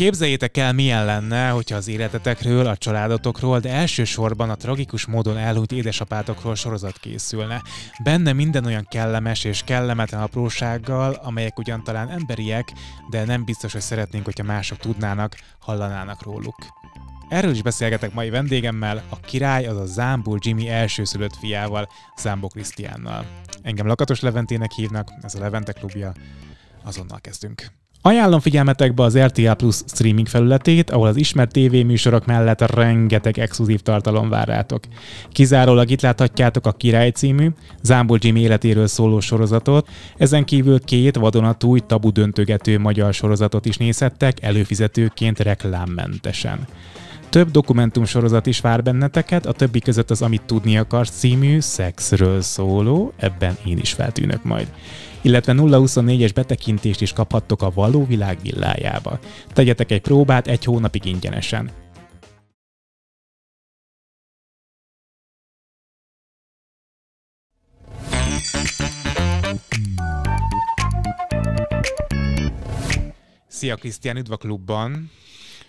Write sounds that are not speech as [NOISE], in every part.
Képzeljétek el, milyen lenne, hogyha az életetekről, a családotokról, de elsősorban a tragikus módon elhúnyt édesapátokról sorozat készülne. Benne minden olyan kellemes és kellemetlen aprósággal, amelyek ugyan talán emberiek, de nem biztos, hogy szeretnénk, hogyha mások tudnának, hallanának róluk. Erről is beszélgetek mai vendégemmel, a király, azaz Zámbul Jimmy elsőszülött fiával, Zámbó Krisztiánnal. Engem Lakatos Leventének hívnak, ez a Levente klubja, azonnal kezdünk. Ajánlom figyelmetekbe az RTL Plus streaming felületét, ahol az ismert tévéműsorok mellett rengeteg exkluzív tartalom vár rátok. Kizárólag itt láthatjátok a Király című, Zámbor Jim életéről szóló sorozatot, ezen kívül két vadonatúj tabu döntögető magyar sorozatot is nézhettek előfizetőként reklámmentesen. Több dokumentumsorozat is vár benneteket, a többi között az Amit tudni akarsz című szexről szóló, ebben én is feltűnök majd illetve 024-es betekintést is kaphattok a való világ villájába. Tegyetek egy próbát egy hónapig ingyenesen. Szia Krisztián, üdv a klubban!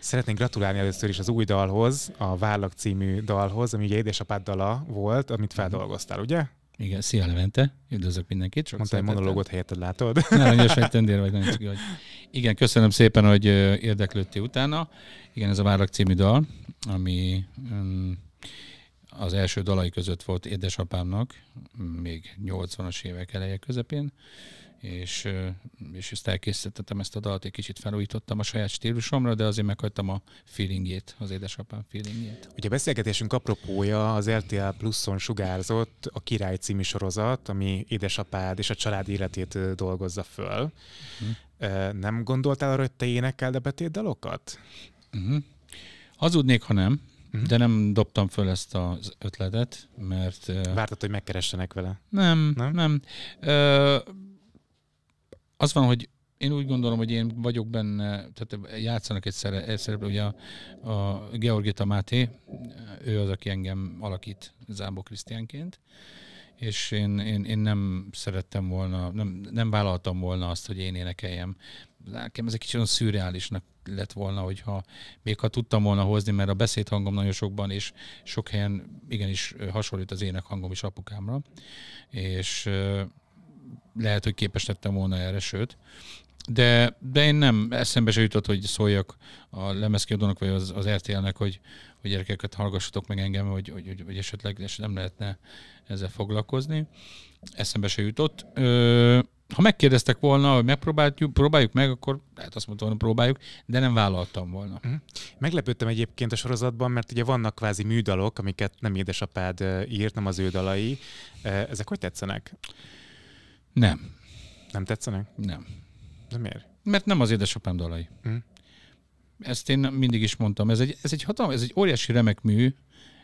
Szeretnék gratulálni először is az új dalhoz, a Vállak című dalhoz, ami ugye édesapád dala volt, amit mhm. feldolgoztál, ugye? Igen, szia Levente, üdvözlök mindenkit. Sok Mondtál egy monológot helyetted, látod? [LAUGHS] Nem, hogy vagy tendér vagy, nem csak, hogy... Igen, köszönöm szépen, hogy érdeklődtél utána. Igen, ez a Várlak című dal, ami mm, az első dalai között volt édesapámnak, mm, még 80-as évek eleje közepén, és, és ezt elkészítettem ezt a dalt, egy kicsit felújítottam a saját stílusomra, de azért meghagytam a feelingjét, az édesapám feelingjét. Ugye a beszélgetésünk apropója az RTL Pluszon sugárzott a Király című sorozat, ami édesapád és a család életét dolgozza föl. Uh-huh. Nem gondoltál arra, hogy te énekeld a dalokat? Uh-huh. Hazudnék, ha nem, uh-huh. de nem dobtam föl ezt az ötletet, mert... Vártad, hogy megkeressenek vele? Nem, nem. nem. Uh, az van, hogy én úgy gondolom, hogy én vagyok benne, tehát játszanak egy szerep, ugye a, a Georgita Máté, ő az, aki engem alakít Zámbó Krisztiánként, és én, én, én, nem szerettem volna, nem, nem vállaltam volna azt, hogy én énekeljem. Nekem ez egy kicsit szürreálisnak lett volna, hogyha még ha tudtam volna hozni, mert a beszédhangom nagyon sokban, és sok helyen igenis hasonlít az énekhangom is apukámra. És lehet, hogy képes lettem volna erre, sőt. De, de én nem, eszembe se jutott, hogy szóljak a lemezkiadónak, vagy az, az RTL-nek, hogy, hogy gyerekeket hallgassatok meg engem, hogy, hogy, hogy, hogy esetleg, esetleg nem lehetne ezzel foglalkozni. Eszembe se jutott. Ö, ha megkérdeztek volna, hogy megpróbáljuk, próbáljuk meg, akkor lehet azt mondtam, hogy próbáljuk, de nem vállaltam volna. Mhm. Meglepődtem egyébként a sorozatban, mert ugye vannak kvázi műdalok, amiket nem édesapád írt, nem az ő dalai. Ezek hogy tetszenek? Nem. Nem tetszenek? Nem. De miért? Mert nem az édesapám dalai. Hm? Ezt én mindig is mondtam. Ez egy, ez egy hatalmas, ez egy óriási remek mű,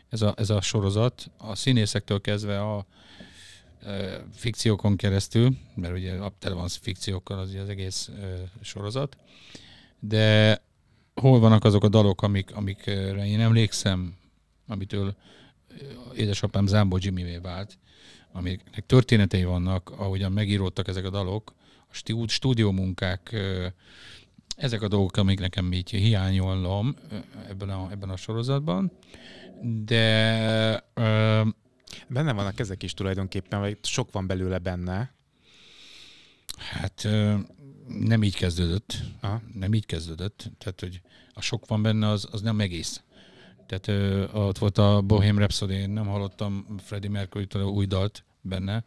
ez a, ez a sorozat, a színészektől kezdve a e, fikciókon keresztül, mert ugye tele van fikciókkal az, az egész e, sorozat, de hol vannak azok a dalok, amik, amikre én emlékszem, amitől e, édesapám Zámbó Jimmyvé vált, amiknek történetei vannak, ahogyan megíródtak ezek a dalok, a stúdiómunkák, ezek a dolgok, amik nekem így hiányolom ebben a, ebben a sorozatban, de... Ö, Benne vannak ezek is tulajdonképpen, vagy sok van belőle benne. Hát ö, nem így kezdődött. Aha. Nem így kezdődött. Tehát, hogy a sok van benne, az, az nem egész. Tehát ö, ott volt a Bohem Rhapsody, én nem hallottam Freddie mercury új dalt benne,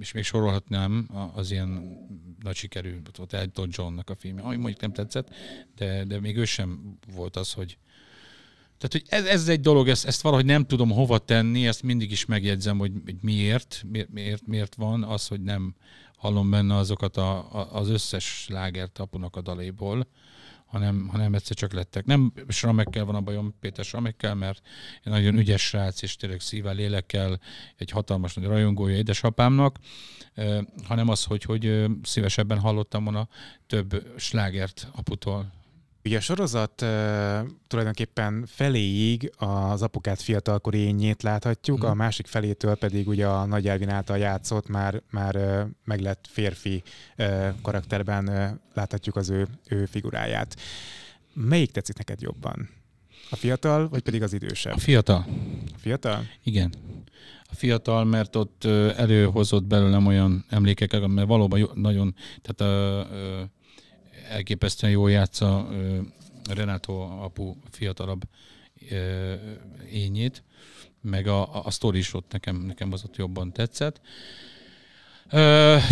és még sorolhatnám az ilyen nagy sikerű, ott Elton Johnnak a filmje, ami mondjuk nem tetszett, de, de még ő sem volt az, hogy, tehát, hogy ez, ez egy dolog, ezt, ezt valahogy nem tudom hova tenni, ezt mindig is megjegyzem, hogy, hogy miért, miért, miért van az, hogy nem hallom benne azokat a, a, az összes lágert apunak a daléból hanem, hanem egyszer csak lettek. Nem Sramekkel van a bajom, Péter Sramekkel, mert egy nagyon ügyes srác, és tényleg szívvel, lélekkel, egy hatalmas nagy rajongója édesapámnak, hanem az, hogy, hogy szívesebben hallottam volna több slágert aputól, Ugye a sorozat uh, tulajdonképpen feléig az apukát fiatalkori ényét láthatjuk, mm. a másik felétől pedig ugye a Nagy Elvin által játszott, már, már uh, meglett férfi uh, karakterben uh, láthatjuk az ő, ő figuráját. Melyik tetszik neked jobban? A fiatal, vagy pedig az idősebb? A fiatal. A fiatal? Igen. A fiatal, mert ott előhozott belőlem olyan emlékeket, mert valóban jó, nagyon, tehát a, a elképesztően jól játsza Renato apu fiatalabb ényét, meg a, a sztori is ott nekem, nekem az ott jobban tetszett.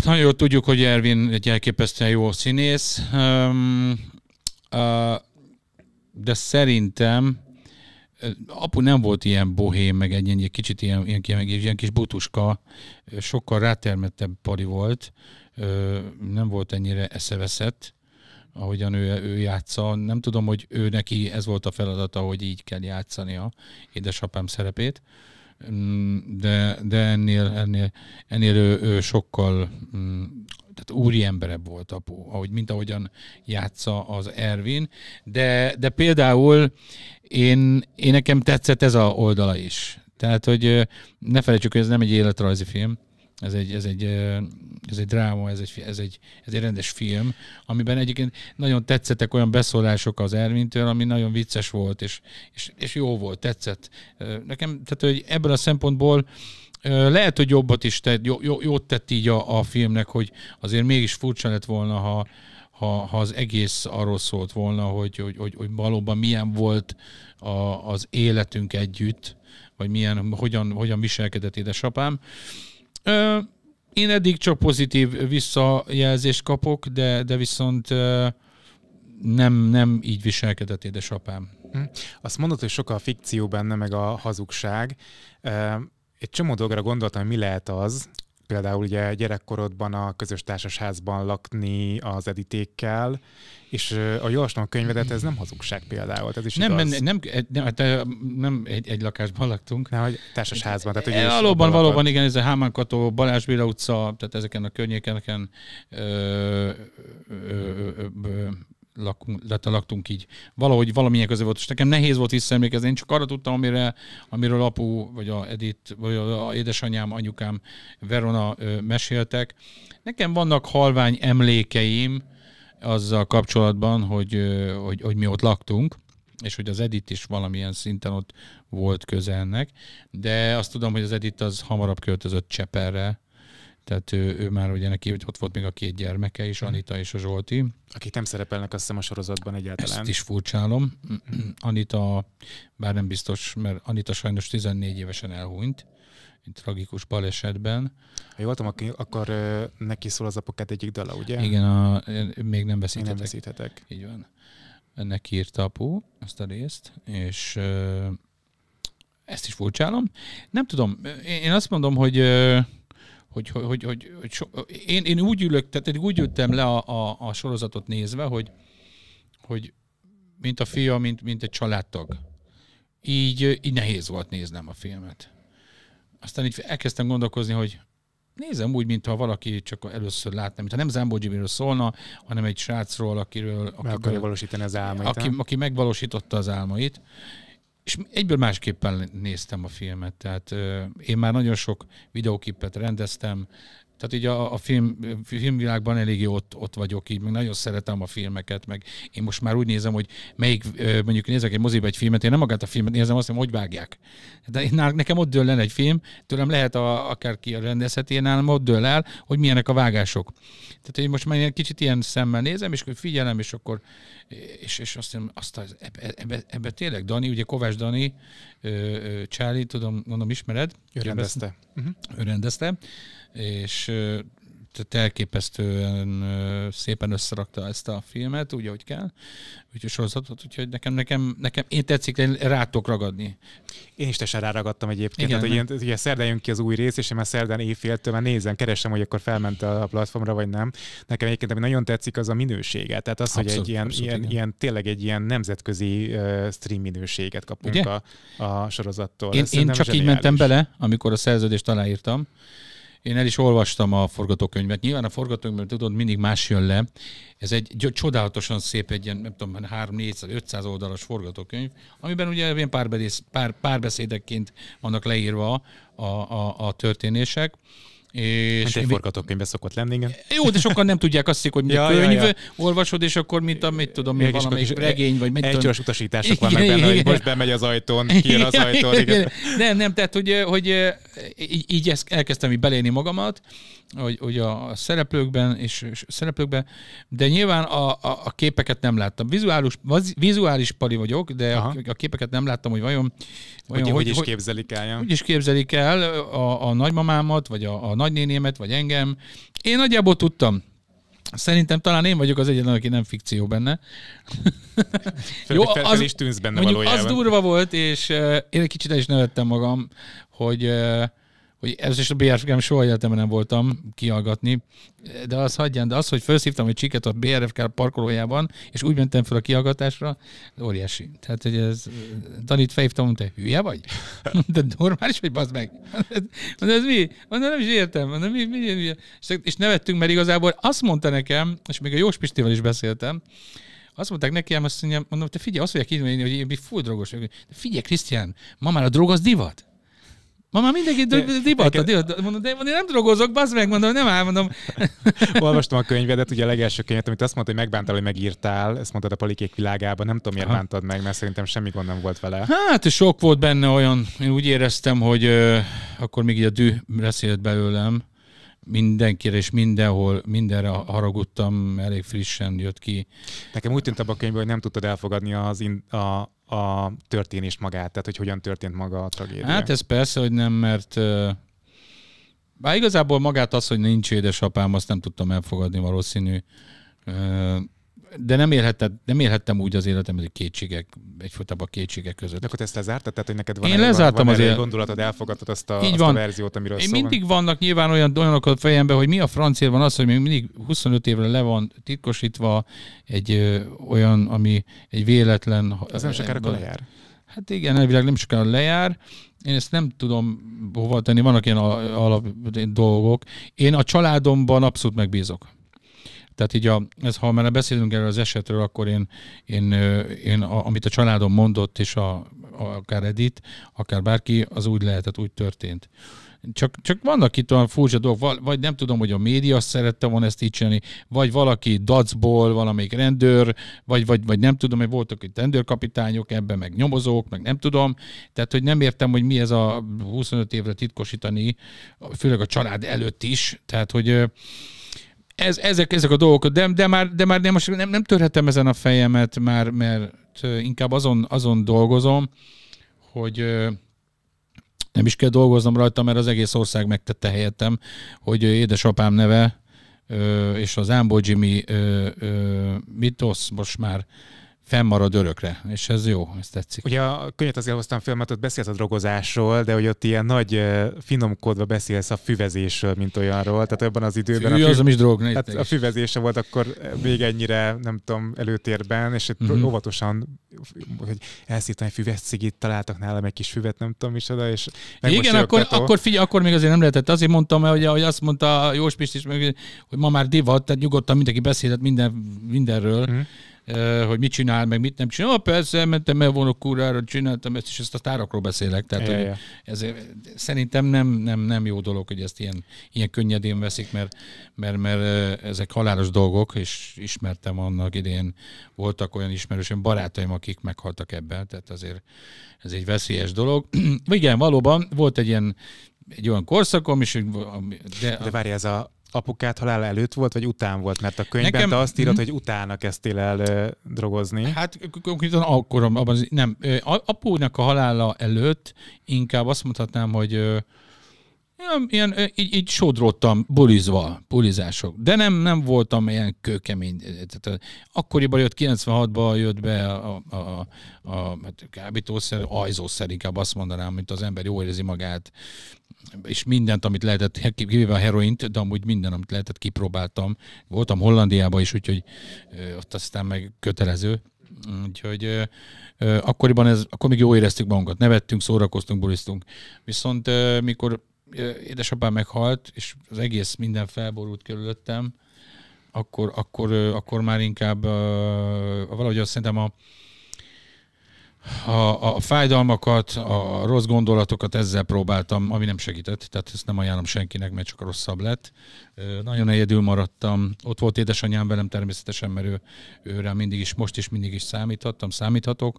nagyon jól tudjuk, hogy Ervin egy elképesztően jó színész, de szerintem apu nem volt ilyen bohém, meg egy, ilyen kicsit ilyen, ilyen, ilyen, ilyen kis butuska, sokkal rátermettebb pari volt, nem volt ennyire eszeveszett, ahogyan ő, ő játsza. Nem tudom, hogy ő neki ez volt a feladata, hogy így kell játszania édesapám szerepét, mm, de, de ennél, ennél, ennél ő, ő sokkal mm, tehát úri emberebb volt apu, ahogy, mint ahogyan játsza az Ervin, de, de például én, én nekem tetszett ez a oldala is. Tehát, hogy ne felejtsük, hogy ez nem egy életrajzi film, ez egy, ez egy, ez egy dráma, ez egy, ez, egy, ez egy rendes film, amiben egyébként nagyon tetszettek olyan beszólások az Ervintől, ami nagyon vicces volt, és, és, és jó volt, tetszett. Nekem, tehát hogy ebből a szempontból lehet, hogy jobbat is tett, jó, jó, jót tett így a, a filmnek, hogy azért mégis furcsa lett volna, ha, ha, ha az egész arról szólt volna, hogy, hogy, hogy, hogy valóban milyen volt a, az életünk együtt, vagy milyen, hogyan, hogyan viselkedett édesapám. Ö, én eddig csak pozitív visszajelzést kapok, de, de viszont ö, nem, nem így viselkedett édesapám. Hm. Azt mondod, hogy sok a fikció benne, meg a hazugság. Egy csomó dolgra gondoltam, hogy mi lehet az, például ugye gyerekkorodban a közös társasházban lakni az editékkel, és a javaslom könyvedet, ez nem hazugság például, ez is nem, igaz. Nem, nem, eh, nem, hát, eh, nem egy, egy lakásban laktunk. Nem, hogy társasházban. Tehát, ugye eh, valóban, valóban, igen, ez a Hámán Kató, Balázs Béla utca, tehát ezeken a ö, ö, ö, ö, ö, lakunk, tehát laktunk így. Valahogy valamilyen köze volt, és nekem nehéz volt visszaemlékezni, én csak arra tudtam, amire, amiről apu, vagy a Edith, vagy a édesanyám, anyukám, Verona ö, meséltek. Nekem vannak halvány emlékeim azzal kapcsolatban, hogy, ö, hogy, hogy mi ott laktunk, és hogy az Edit is valamilyen szinten ott volt közelnek, de azt tudom, hogy az Edit az hamarabb költözött Cseperre, tehát ő, ő már ugye neki, hogy ott volt még a két gyermeke is, mhm. Anita és a Zsolti. Akik nem szerepelnek azt hiszem a sorozatban egyáltalán. Ezt is furcsálom. Mhm. Anita, bár nem biztos, mert Anita sajnos 14 évesen elhunyt, tragikus balesetben. Ha jól tudom, akkor neki szól az apokát egyik dala, ugye? Igen, a, még nem veszíthetek. Még nem veszíthetek. Így van. Neki írta apu azt a részt, és ezt is furcsálom. Nem tudom, én azt mondom, hogy hogy, hogy, hogy, hogy, hogy so, én, én úgy ülök, tehát úgy ültem le a, a, a sorozatot nézve, hogy, hogy mint a fia, mint, mint egy családtag. Így, így nehéz volt néznem a filmet. Aztán így elkezdtem gondolkozni, hogy nézem úgy, mintha valaki csak először látna, mintha nem Zambó Jimmy-ről szólna, hanem egy srácról, akiről... Meg akarja valósítani az álmait. Aki, aki megvalósította az álmait. És egyből másképpen néztem a filmet, tehát én már nagyon sok videóképet rendeztem, tehát így a, a film, filmvilágban eléggé ott, ott vagyok így, meg nagyon szeretem a filmeket, meg én most már úgy nézem, hogy melyik, mondjuk nézek egy moziba egy filmet, én nem magát a filmet nézem, azt mondom, hogy vágják. De én, nekem ott dől el egy film, tőlem lehet a, akárki a rendezheti, én nálam ott dől el, hogy milyenek a vágások. Tehát én most már egy kicsit ilyen szemmel nézem, és figyelem, és akkor és, és azt mondom, azt az, ebbe, ebbe, ebbe tényleg Dani, ugye Kovács Dani, Csáli, tudom, mondom, ismered? Ő rendezte. Ő rendezte, és tehát elképesztően szépen összerakta ezt a filmet, úgy, ahogy kell, úgy a sorozatot, úgyhogy nekem, nekem, nekem én tetszik rátok ragadni. Én is teljesen ráragadtam egyébként, Igen, tehát, hogy én, ugye szerdán jön ki az új rész, és én már szerdán éjféltől már nézem, keresem, hogy akkor felment a platformra, vagy nem. Nekem egyébként, ami nagyon tetszik, az a minősége. Tehát az, abszolút, hogy egy ilyen, abszolút, ilyen, ilyen, tényleg egy ilyen nemzetközi uh, stream minőséget kapunk a, a sorozattól. Én, én csak zseniális. így mentem bele, amikor a szerződést aláírtam, én el is olvastam a forgatókönyvet. Nyilván a forgatókönyvben tudod, mindig más jön le. Ez egy csodálatosan szép, egy ilyen, nem tudom, 3 400 500 oldalas forgatókönyv, amiben ugye ilyen párbeszéd, pár, párbeszédekként vannak leírva a, a, a történések. És hát egy forgatókönyvben szokott lenni, igen. Jó, de sokan nem tudják azt, hogy mi ja, könyv, ja, ja. olvasod, és akkor mit, amit tudom, mi valami regény, vagy mit Egy utasítások igen, meg benne, igen, hogy most bemegy az ajtón, kijön az ajtón. Igen. Nem, nem, tehát hogy, hogy eh, így, így elkezdtem így beléni magamat, hogy, hogy a szereplőkben és, és szereplőkben, de nyilván a, a, a képeket nem láttam. Vizuális, vizuális pali vagyok, de a, a képeket nem láttam, hogy vajon... vajon hogy, hogy, hogy is képzelik el. Ja? Hogy is képzelik el a, a nagymamámat, vagy a, a nagynénémet, vagy engem. Én nagyjából tudtam. Szerintem talán én vagyok az egyetlen, aki nem fikció benne. [LAUGHS] Fel, Jó, fel, az, fel is tűnsz benne valójában. Az durva volt, és uh, én egy kicsit el is nevettem magam, hogy uh, hogy ez is a BRFK-m soha életemben nem voltam kiallgatni, de az hagyján, de az, hogy felszívtam egy csiket a BRFK parkolójában, és úgy mentem fel a kiallgatásra, óriási. Tehát, hogy ez, Danit felhívtam, mondta, hülye vagy? [LAUGHS] De normális vagy, bazd meg? Mondom, ez mi? Mondom, nem is értem. Mondom, mi, mi, mi, mi? És nevettünk, mert igazából azt mondta nekem, és még a Jós Pistivel is beszéltem, azt mondták nekem, azt mondja, mondom, te figyelj, azt fogják így hogy én full drogos vagyok. De figyelj, Krisztián, ma már a drog az divat. Ma már mindenki divatta, Mondom, de én nem drogozok, bazd meg, mondom, nem mondom. [LAUGHS] Olvastam a könyvedet, ugye a legelső könyvet, amit azt mondta, hogy megbántál, hogy megírtál, ezt mondtad a palikék világában, nem tudom, miért bántad meg, mert szerintem semmi gond nem volt vele. Hát, sok volt benne olyan, én úgy éreztem, hogy ö, euh, akkor még így a dű beszélt belőlem, mindenkire és mindenhol, mindenre haragudtam, elég frissen jött ki. Nekem úgy tűnt a könyvben, hogy nem tudtad elfogadni az in, a, a történést magát, tehát hogy hogyan történt maga a tragédia. Hát ez persze, hogy nem, mert bár igazából magát az, hogy nincs édesapám, azt nem tudtam elfogadni valószínű de nem, élhetted, nem élhettem úgy az életem, hogy kétségek, egyfolytában a kétségek között. De akkor ezt lezártad? Tehát, hogy neked van Én egy, lezártam van, van az gondolatod, elfogadtad azt a, így azt van. a verziót, amiről Én szóval. mindig vannak nyilván olyan, olyanok a fejemben, hogy mi a francia van az, hogy még mindig 25 évre le van titkosítva egy ö, olyan, ami egy véletlen... Az nem sokára akkor lejár. Hát igen, elvileg nem sokára lejár. Én ezt nem tudom hova tenni, vannak ilyen alap dolgok. Én a családomban abszolút megbízok. Tehát így a, ez, ha már beszélünk erről az esetről, akkor én, én, én a, amit a családom mondott, és a, a, akár Edith, akár bárki, az úgy lehetett, úgy történt. Csak, csak vannak itt olyan furcsa dolgok, vagy nem tudom, hogy a média szerette volna ezt így csinálni, vagy valaki dacból, valamelyik rendőr, vagy, vagy, vagy nem tudom, hogy voltak itt rendőrkapitányok ebben, meg nyomozók, meg nem tudom. Tehát, hogy nem értem, hogy mi ez a 25 évre titkosítani, főleg a család előtt is. Tehát, hogy ez, ezek, ezek a dolgok, de, de már, de már nem, most nem, nem törhetem ezen a fejemet már, mert inkább azon, azon dolgozom, hogy nem is kell dolgoznom rajta, mert az egész ország megtette helyettem, hogy édesapám neve és az Ámból Jimmy mitosz most már fennmarad örökre, és ez jó, ez tetszik. Ugye a könyvet azért hoztam fel, mert ott beszélsz a drogozásról, de hogy ott ilyen nagy finomkodva beszélsz a füvezésről, mint olyanról, tehát ebben az időben... Fű, a, fü... az, is drog, hát a füvezése volt akkor még ennyire, nem tudom, előtérben, és itt uh-huh. óvatosan, hogy elszíteni egy füvet cigit, találtak nálam egy kis füvet, nem tudom oda. és Igen, akkor, akkor figyelj, akkor még azért nem lehetett. Azért mondtam, hogy, hogy azt mondta Jós Pist is, hogy ma már divat, tehát nyugodtan mindenki beszélhet minden, mindenről, uh-huh hogy mit csinál, meg mit nem csinál. Ah, persze, mentem el volna kurára, csináltam ezt, és ezt a tárakról beszélek. Tehát ja, ja. Ez, szerintem nem, nem, nem jó dolog, hogy ezt ilyen, ilyen könnyedén veszik, mert, mert, mert ezek halálos dolgok, és ismertem annak idén, voltak olyan ismerősöm, barátaim, akik meghaltak ebben, tehát azért ez egy veszélyes dolog. [CLEARS THROAT] Igen, valóban volt egy ilyen egy olyan korszakom, és de, de várj, ez a apukát halála előtt volt, vagy után volt? Mert a könyvben Nekem... te azt írod, mm-hmm. hogy utána kezdtél el ö, drogozni. Hát konkrétan akkor, abban nem. Apúnak a halála előtt inkább azt mondhatnám, hogy én ilyen, így, így sodrottam, bulizva, bulizások. De nem, nem voltam ilyen kőkemény. akkoriban jött, 96-ban jött be a, a, a, a hát kábítószer, ajzószer, inkább azt mondanám, mint az ember jól érzi magát, és mindent, amit lehetett, kivéve a heroint, de amúgy minden, amit lehetett, kipróbáltam. Voltam Hollandiában is, úgyhogy ott aztán meg kötelező. Úgyhogy ö, ö, akkoriban ez, akkor még jól éreztük magunkat, nevettünk, szórakoztunk, bulisztunk. Viszont ö, mikor édesapám meghalt, és az egész minden felborult körülöttem, akkor, akkor, akkor már inkább valahogy azt szerintem a, a, a fájdalmakat, a rossz gondolatokat ezzel próbáltam, ami nem segített, tehát ezt nem ajánlom senkinek, mert csak rosszabb lett. Nagyon egyedül maradtam. Ott volt édesanyám velem természetesen, mert ő, őre mindig is, most is mindig is számíthattam, számíthatok,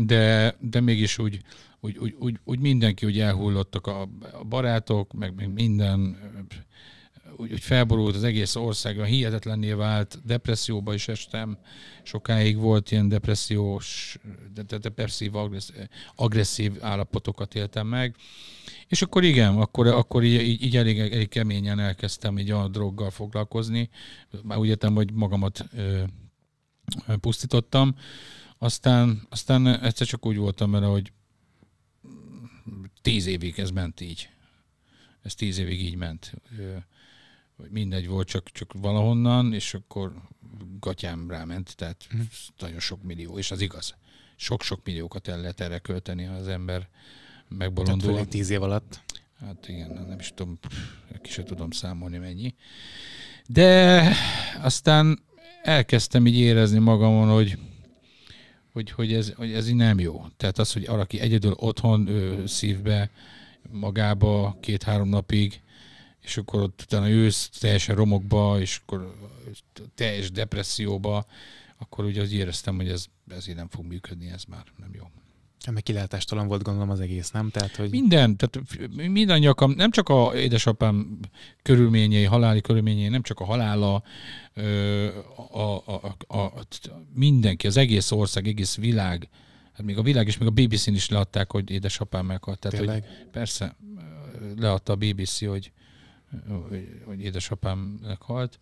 de, de mégis úgy úgy, úgy, úgy, úgy mindenki úgy elhullottak a, a barátok, meg, meg minden, úgy, úgy felborult az egész ország, hihetetlenné vált, depresszióba is estem, sokáig volt ilyen depressziós, de, de depresszív, agresszív, agresszív állapotokat éltem meg, és akkor igen, akkor, akkor így, így elég, elég keményen elkezdtem így a droggal foglalkozni, már úgy értem, hogy magamat ö, pusztítottam, aztán, aztán egyszer csak úgy voltam vele, hogy tíz évig ez ment így. Ez tíz évig így ment. mindegy volt, csak, csak valahonnan, és akkor gatyám ráment, tehát mm. nagyon sok millió, és az igaz. Sok-sok milliókat el lehet erre költeni, ha az ember megbolondul. Tehát tíz év alatt? Hát igen, nem is tudom, ki sem tudom számolni mennyi. De aztán elkezdtem így érezni magamon, hogy hogy, hogy, ez, hogy ez így nem jó. Tehát az, hogy valaki egyedül otthon ő, szívbe, magába két-három napig, és akkor ott utána ősz teljesen romokba, és akkor teljes depresszióba, akkor ugye az éreztem, hogy ez, ez így nem fog működni, ez már nem jó. Hát, Ennek kilátástalan volt gondolom az egész, nem? Tehát, hogy... Minden, tehát minden nyakam, nem csak a édesapám körülményei, haláli körülményei, nem csak a halála, a, a, a, a, mindenki, az egész ország, egész világ, hát még a világ és még a BBC-n is leadták, hogy édesapám meghalt. Tehát, hogy persze, leadta a BBC, hogy, hogy, hogy édesapám meghalt,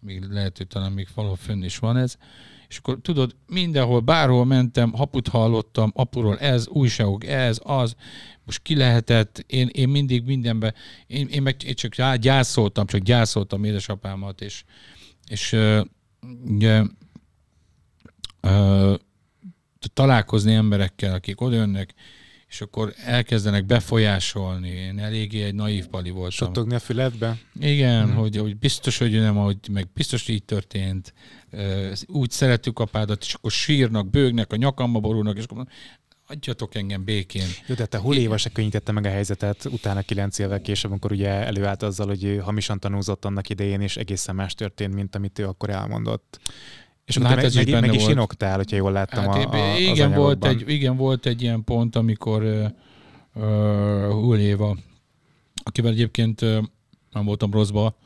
még lehet, hogy talán még valahol fönn is van ez. Ö, és akkor tudod, mindenhol, bárhol mentem, haput hallottam, apuról ez, újságok ez, az, most ki lehetett, én, én mindig mindenben, én, én meg én csak gyászoltam, csak gyászoltam édesapámat, és, és ugye, találkozni emberekkel, akik odajönnek, és akkor elkezdenek befolyásolni. Én eléggé egy naív pali voltam. Sottogni a fületbe. Igen, hmm. hogy, hogy biztos, hogy nem, hogy, meg biztos, hogy így történt. Úgy szeretjük apádat, és akkor sírnak, bőgnek, a nyakamba borulnak, és akkor adjatok engem békén. Jó, de te huléva se könnyítette meg a helyzetet, utána kilenc évvel később, amikor ugye előállt azzal, hogy hamisan tanúzott annak idején, és egészen más történt, mint amit ő akkor elmondott. És Na, hát ez meg, is benne meg is inoktál, hogyha jól láttam hát, a, a, igen, volt egy, igen, volt egy ilyen pont, amikor uh, uh, Huléva, akivel egyébként uh, nem voltam rosszba,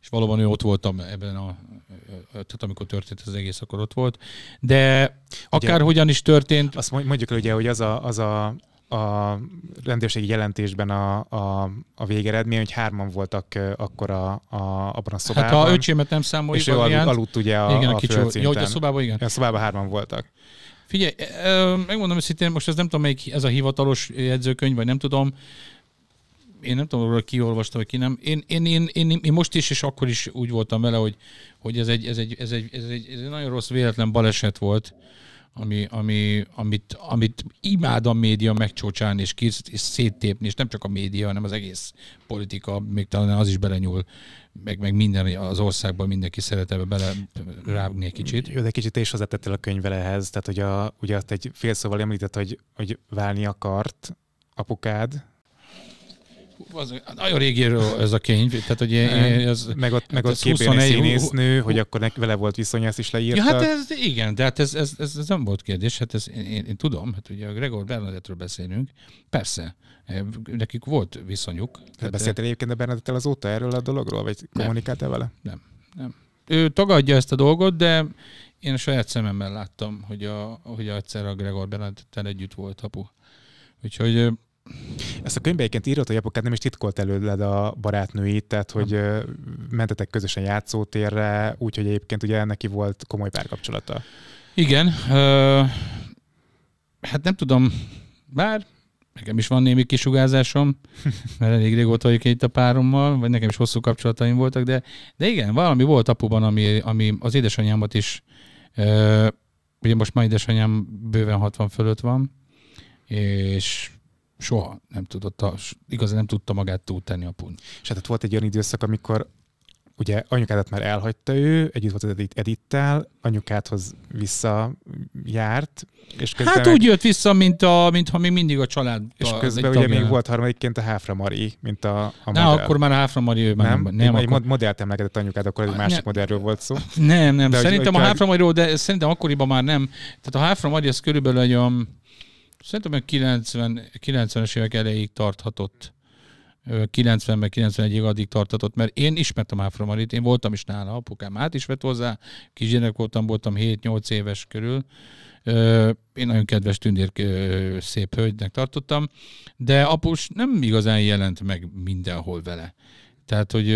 és valóban ő ott voltam ebben a, tehát amikor történt az egész, akkor ott volt. De akárhogyan is történt. Azt mondjuk, hogy az a, az a a rendőrségi jelentésben a, a, a végeredmény, hogy hárman voltak akkor a, a, abban a szobában. Hát ha öcsémet nem számoljuk, és ő aludt, aludt ugye a, igen, a, a kicsi, jó, hogy a szobában, igen. A szobában hárman voltak. Figyelj, e, e, megmondom őszintén, most ez nem tudom, melyik ez a hivatalos jegyzőkönyv, vagy nem tudom, én nem tudom, hogy ki olvasta, vagy ki nem. Én, én, én, én, én, most is, és akkor is úgy voltam vele, hogy, hogy ez, egy, ez, egy, ez, egy, ez, egy, ez egy nagyon rossz véletlen baleset volt ami, ami, amit, amit imád a média megcsócsálni és, kész, és széttépni, és nem csak a média, hanem az egész politika, még talán az is belenyúl, meg, meg minden az országban mindenki szeret ebbe bele rágni egy kicsit. Jó, de kicsit is hozzátettél a könyvvel ehhez, tehát hogy a, ugye azt egy fél szóval említett, hogy, hogy válni akart apukád, az, nagyon régi ez a könyv, tehát hogy én, az, meg ott, meg ott 21 színésznő, hogy akkor nek vele volt viszony, ezt is leírta. Ja, hát ez, igen, de hát ez, ez, ez, ez nem volt kérdés, hát ez, én, én, én tudom, hát ugye a Gregor Bernadettről beszélünk, persze, eh, nekik volt viszonyuk. Hát tehát beszéltél egyébként a Bernadettel azóta erről a dologról, vagy kommunikáltál vele? Nem, nem. Ő tagadja ezt a dolgot, de én a saját szememmel láttam, hogy, a, hogy egyszer a Gregor Bernadettel együtt volt apu. Úgyhogy ezt a könyvbe egyébként írott, hogy apukát nem is titkolt előled a barátnőit, tehát hogy nem. mentetek közösen játszótérre, úgyhogy egyébként ugye neki volt komoly párkapcsolata. Igen, ö, hát nem tudom, bár nekem is van némi kisugázásom, [LAUGHS] mert elég régóta vagyok itt a párommal, vagy nekem is hosszú kapcsolataim voltak, de, de igen, valami volt apuban, ami, ami az édesanyámat is, ö, ugye most már édesanyám bőven 60 fölött van, és soha nem tudott, igazán nem tudta magát túltenni a pont. És hát volt egy olyan időszak, amikor ugye anyukádat már elhagyta ő, együtt volt az Edittel, anyukádhoz visszajárt. És közben hát meg... úgy jött vissza, mint a, mintha még mindig a család. És közben ugye még volt harmadikként a Háfra Mari, mint a, a Na, akkor már a Háfra Mari ő már nem. nem, nem akkor... modellt emlegetett anyukád, akkor egy ah, másik nem. modellről volt szó. Nem, nem, de szerintem hogy, a Háfra Mariról, de szerintem akkoriban már nem. Tehát a Háfra Mari az körülbelül egy olyan Szerintem 90, 90-es évek elejéig tarthatott. 90-ben, 91-ig addig tartatott, mert én ismertem Áframarit, én voltam is nála, apukám át is vett hozzá, kisgyerek voltam, voltam 7-8 éves körül, én nagyon kedves tündér szép hölgynek tartottam, de apus nem igazán jelent meg mindenhol vele. Tehát, hogy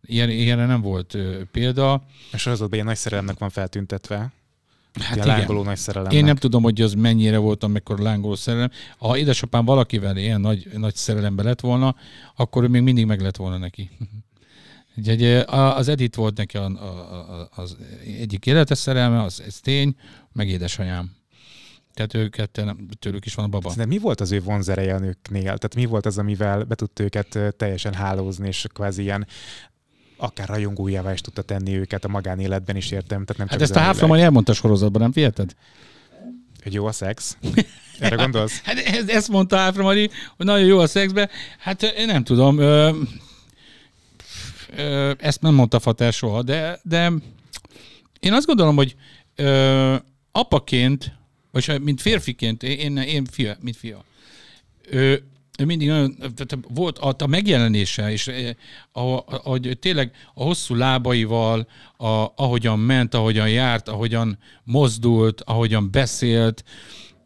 ilyen, ilyenre nem volt példa. És az ott ilyen nagy szerelemnek van feltüntetve. Hát a lángoló nagy szerelemnek. Én nem tudom, hogy az mennyire voltam, amikor lángoló szerelem. Ha édesapám valakivel ilyen nagy, nagy szerelembe lett volna, akkor ő még mindig meg lett volna neki. Úgyhogy [LAUGHS] az Edith volt neki a, a, az egyik életes szerelme, az ez tény, meg édesanyám. Tehát ők ketten, tőlük is van a baba. De mi volt az ő vonzereje a nőknél? Tehát mi volt az, amivel be tudt őket teljesen hálózni, és kvázi ilyen akár rajongójává is tudta tenni őket a magánéletben is, értem. Tehát nem hát ezt a háflamon elmondta sorozatban, nem viheted? Hogy jó a szex? Erre gondolsz? [LAUGHS] hát ezt mondta Áframari, hogy nagyon jó a szexbe. Hát én nem tudom, ö, ö, ezt nem mondta Fater soha, de, de én azt gondolom, hogy ö, apaként, vagy mint férfiként, én, én fia, mint fia, ö, ő mindig nagyon, tehát volt a, a megjelenése, és eh, ahogy tényleg a hosszú lábaival, a, ahogyan ment, ahogyan járt, ahogyan mozdult, ahogyan beszélt,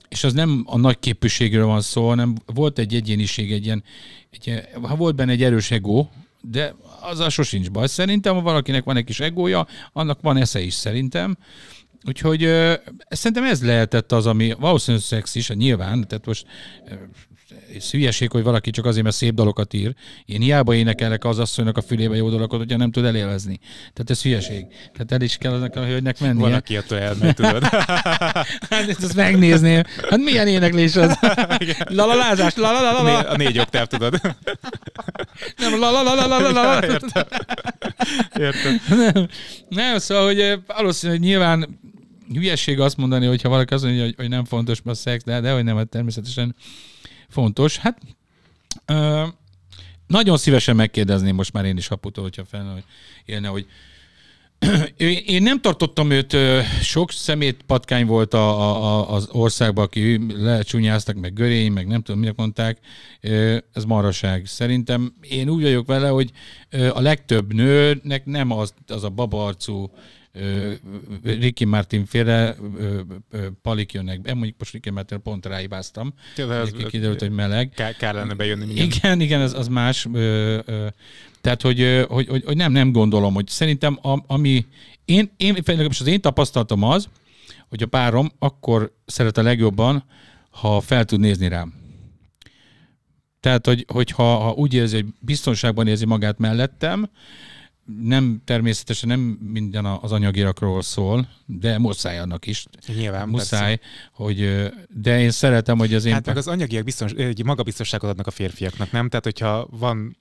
és az nem a nagy képűségről van szó, hanem volt egy egyéniség, egy ilyen, egy, ha volt benne egy erős ego, de az a sosincs baj. Szerintem, ha valakinek van egy kis egója, annak van esze is szerintem. Úgyhogy ö, szerintem ez lehetett az, ami valószínűleg szex is, nyilván, tehát most és hülyeség, hogy valaki csak azért, mert szép dalokat ír. Én hiába énekelek az asszonynak a fülébe jó dolgokat, hogyha nem tud elélvezni. Tehát ez hülyeség. Tehát el is kell annak a hölgynek menni. Van, aki attól elmegy, tudod. [LAUGHS] hát ezt megnézném. Hát milyen éneklés az? Lalalázás, lalalala. A négy oktáv, tudod. nem, lalalala. [LAUGHS] Értem. Értem. Nem, nem, szóval, hogy valószínű, hogy nyilván hülyeség azt mondani, hogyha valaki azt mondja, hogy, hogy nem fontos a szex, de, de hogy nem, hát természetesen fontos. Hát ö, nagyon szívesen megkérdezném most már én is aputól, hogyha fenn hogy élne, hogy [CLEARS THROAT] én nem tartottam őt, sok szemét patkány volt a, a, az országban, aki lecsúnyáztak, meg görény, meg nem tudom, minek mondták. Ez maraság. Szerintem én úgy vagyok vele, hogy a legtöbb nőnek nem az, az a babarcú Ricky Martin félre, palik jönnek be. Mondjuk most Ricky Martin pont ráhibáztam. Kiderült, hogy meleg. Kár, kár lenne bejönni. Igen, igen, ez az, az más. Tehát, hogy, hogy, hogy, hogy nem, nem gondolom, hogy szerintem ami én, én, legalábbis az én tapasztalatom az, hogy a párom akkor szeret a legjobban, ha fel tud nézni rám. Tehát, hogy, hogyha ha úgy érzi, hogy biztonságban érzi magát mellettem, nem, természetesen nem minden az anyagirakról szól, de muszáj annak is. Nyilván, Muszáj, persze. hogy, de én szeretem, hogy az én... Hát meg az anyagiak biztons, magabiztosságot adnak a férfiaknak, nem? Tehát, hogyha van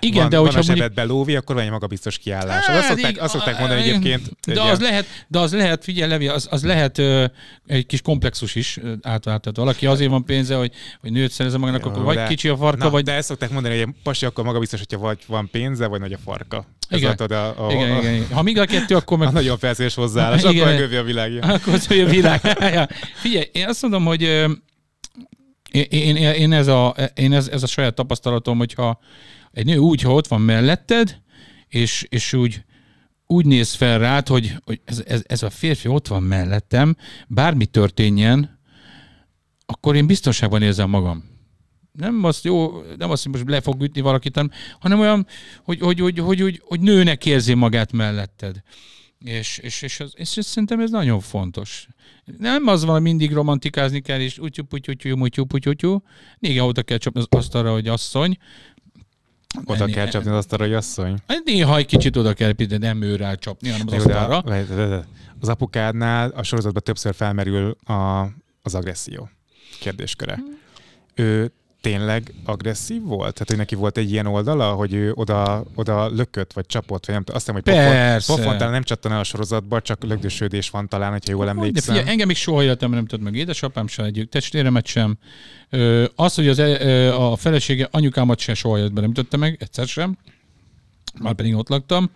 igen, van, de hogyha van a mondjuk... belóvi, akkor van egy magabiztos kiállás. Hát, azt, szokták, azt szokták mondani egyébként. De egy az, lehet, de az lehet, figyelj, Levi, az, az lehet ö, egy kis komplexus is átváltat. Valaki azért van pénze, hogy, hogy nőt szerezze magának, Jó, akkor de, vagy kicsi a farka, na, vagy... De ezt szokták mondani, hogy pasi akkor magabiztos, hogyha vagy van pénze, vagy nagy a farka. Igen. Ez igen. A, a, igen, igen, igen. Ha még a kettő, akkor meg... A nagyon felszés hozzáállás, igen. akkor megövi a világja. Akkor a világ. [LAUGHS] Figyelj, én azt mondom, hogy én, én, én, ez, a, én ez, ez a saját tapasztalatom, hogyha egy nő úgy, ha ott van melletted, és, és úgy, úgy néz fel rád, hogy, hogy ez, ez, ez a férfi ott van mellettem, bármi történjen, akkor én biztonságban érzem magam nem azt jó, nem azt, hogy most le fog ütni valakit, hanem, hanem olyan, hogy, hogy, hogy, hogy, hogy, hogy nőnek érzi magát melletted. És, és, és, az, és, és szerintem ez nagyon fontos. Nem az van, mindig romantikázni kell, és úgy úgy úgy úgy úgy úgy Néha oda kell csapni az asztalra, hogy asszony. Oda Ennyi. kell csapni az asztalra, hogy asszony? Hát néha egy kicsit oda kell, de nem rá csapni, hanem az asztalra. Az apukádnál a sorozatban többször felmerül a, az agresszió kérdésköre. Mhm. Ő tényleg agresszív volt? Tehát, hogy neki volt egy ilyen oldala, hogy ő oda, oda lökött, vagy csapott, vagy nem tudom. Azt hiszem, hogy Persze. pofon, pofon nem csattan el a sorozatba, csak lögdösödés van talán, hogyha jól emlékszem. De figyel, engem még soha életem nem tudott meg édesapám sem egy testvéremet sem. Ö, az, hogy az, e- ö, a felesége anyukámat sem soha életben nem tudta meg, egyszer sem, már pedig ott laktam.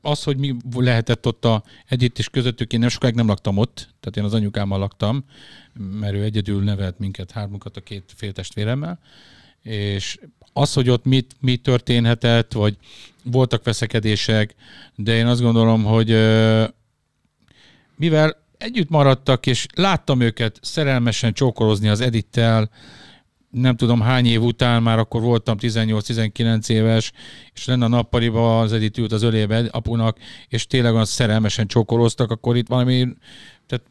Az, hogy mi lehetett ott a együtt és közöttük, én nem sokáig nem laktam ott, tehát én az anyukámmal laktam, mert ő egyedül nevelt minket, hármunkat a két féltestvéremmel, és az, hogy ott mit, mi történhetett, vagy voltak veszekedések, de én azt gondolom, hogy mivel együtt maradtak, és láttam őket szerelmesen csókolozni az Edittel, nem tudom hány év után, már akkor voltam 18-19 éves, és lenne a nappaliba az Edith ült az ölébe apunak, és tényleg olyan szerelmesen csokoloztak, akkor itt valami, tehát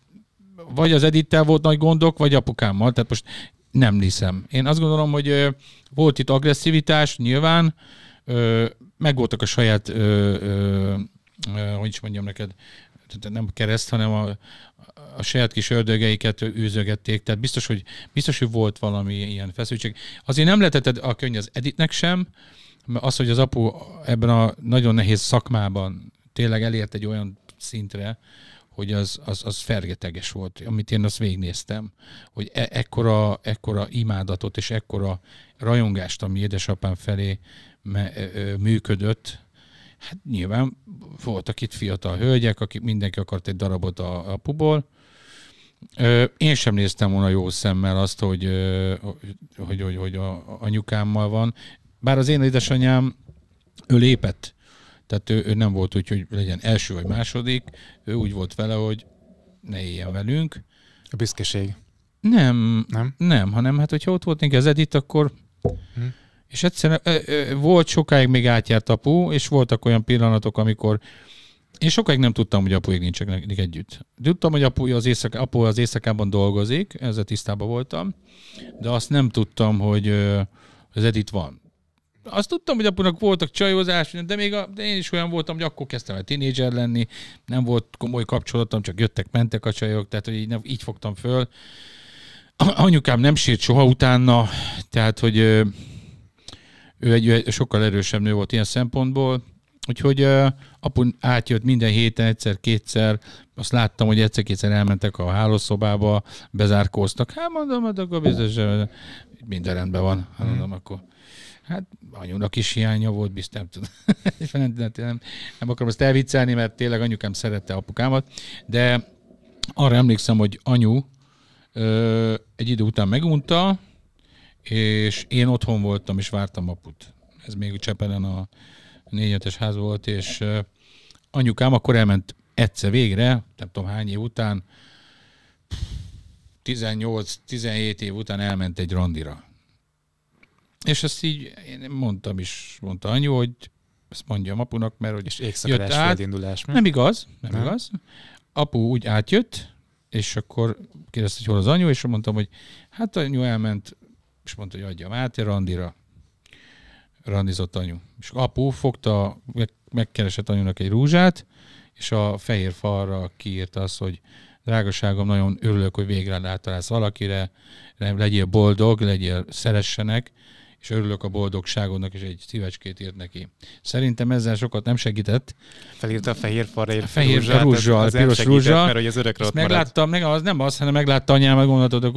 vagy az Edittel volt nagy gondok, vagy apukámmal, tehát most nem hiszem. Én azt gondolom, hogy volt itt agresszivitás, nyilván, meg voltak a saját, hogy is mondjam neked, nem kereszt, hanem a, a saját kis ördögeiket űzögették, tehát biztos, hogy, biztos, hogy volt valami ilyen feszültség. Azért nem lehetett a könyv az Editnek sem, mert az, hogy az apu ebben a nagyon nehéz szakmában tényleg elért egy olyan szintre, hogy az, az, az fergeteges volt, amit én azt végignéztem, hogy e- ekkora, ekkora imádatot és ekkora rajongást, ami édesapám felé me- működött, hát nyilván voltak itt fiatal hölgyek, akik mindenki akart egy darabot a, a puból, én sem néztem volna jó szemmel azt, hogy, hogy, hogy, hogy a anyukámmal van. Bár az én édesanyám, ő lépett. Tehát ő, ő nem volt úgy, hogy legyen első vagy második. Ő úgy volt vele, hogy ne éljen velünk. A büszkeség. Nem, nem, nem hanem hát, hogyha ott volt még az Edith, akkor... Hm. És egyszerűen volt sokáig még átjárt apu, és voltak olyan pillanatok, amikor én sokáig nem tudtam, hogy apuig nincsenek együtt. Tudtam, hogy apu az, éjszak, apu az éjszakában dolgozik, ezzel tisztában voltam, de azt nem tudtam, hogy az Edith van. Azt tudtam, hogy apunak voltak csajozás, de még a, de én is olyan voltam, hogy akkor kezdtem el tínédzser lenni, nem volt komoly kapcsolatom, csak jöttek-mentek a csajok, tehát hogy így, nem, így fogtam föl. Anyukám nem sírt soha utána, tehát hogy ő egy, ő egy sokkal erősebb nő volt ilyen szempontból, Úgyhogy uh, apu átjött minden héten egyszer-kétszer, azt láttam, hogy egyszer-kétszer elmentek a hálószobába, bezárkóztak. Hát mondom, hát akkor biztos, minden rendben van. Hát mhm. mondom, akkor Hát anyunak is hiánya volt, biztos nem tudom. [LAUGHS] nem, nem akarom ezt elviccelni, mert tényleg anyukám szerette apukámat, de arra emlékszem, hogy anyu ö, egy idő után megunta, és én otthon voltam, és vártam aput. Ez még Csepelen a négyötös ház volt, és anyukám akkor elment egyszer végre, nem tudom hány év után, 18-17 év után elment egy randira. És ezt így én mondtam is, mondta anyu, hogy ezt mondja apunak, mert hogy és jött át. Indulás, mi? Nem igaz, nem, nem igaz. Apu úgy átjött, és akkor kérdezte, hogy hol az anyu, és mondtam, hogy hát anyu elment, és mondta, hogy adjam át a randira randizott anyu. És apu fogta, megkeresett anyunak egy rúzsát, és a fehér falra kiírta azt, hogy drágaságom, nagyon örülök, hogy végre rátalálsz valakire, legyél boldog, legyél szeressenek, és örülök a boldogságodnak, és egy szívecskét írt neki. Szerintem ezzel sokat nem segített. Felírta a fehér farra, a fehér rúzsát, rúzsa, az, piros rúzsa. Mert hogy az örök ott meglátta, meg az nem az, hanem meglátta anyám, gondoltad,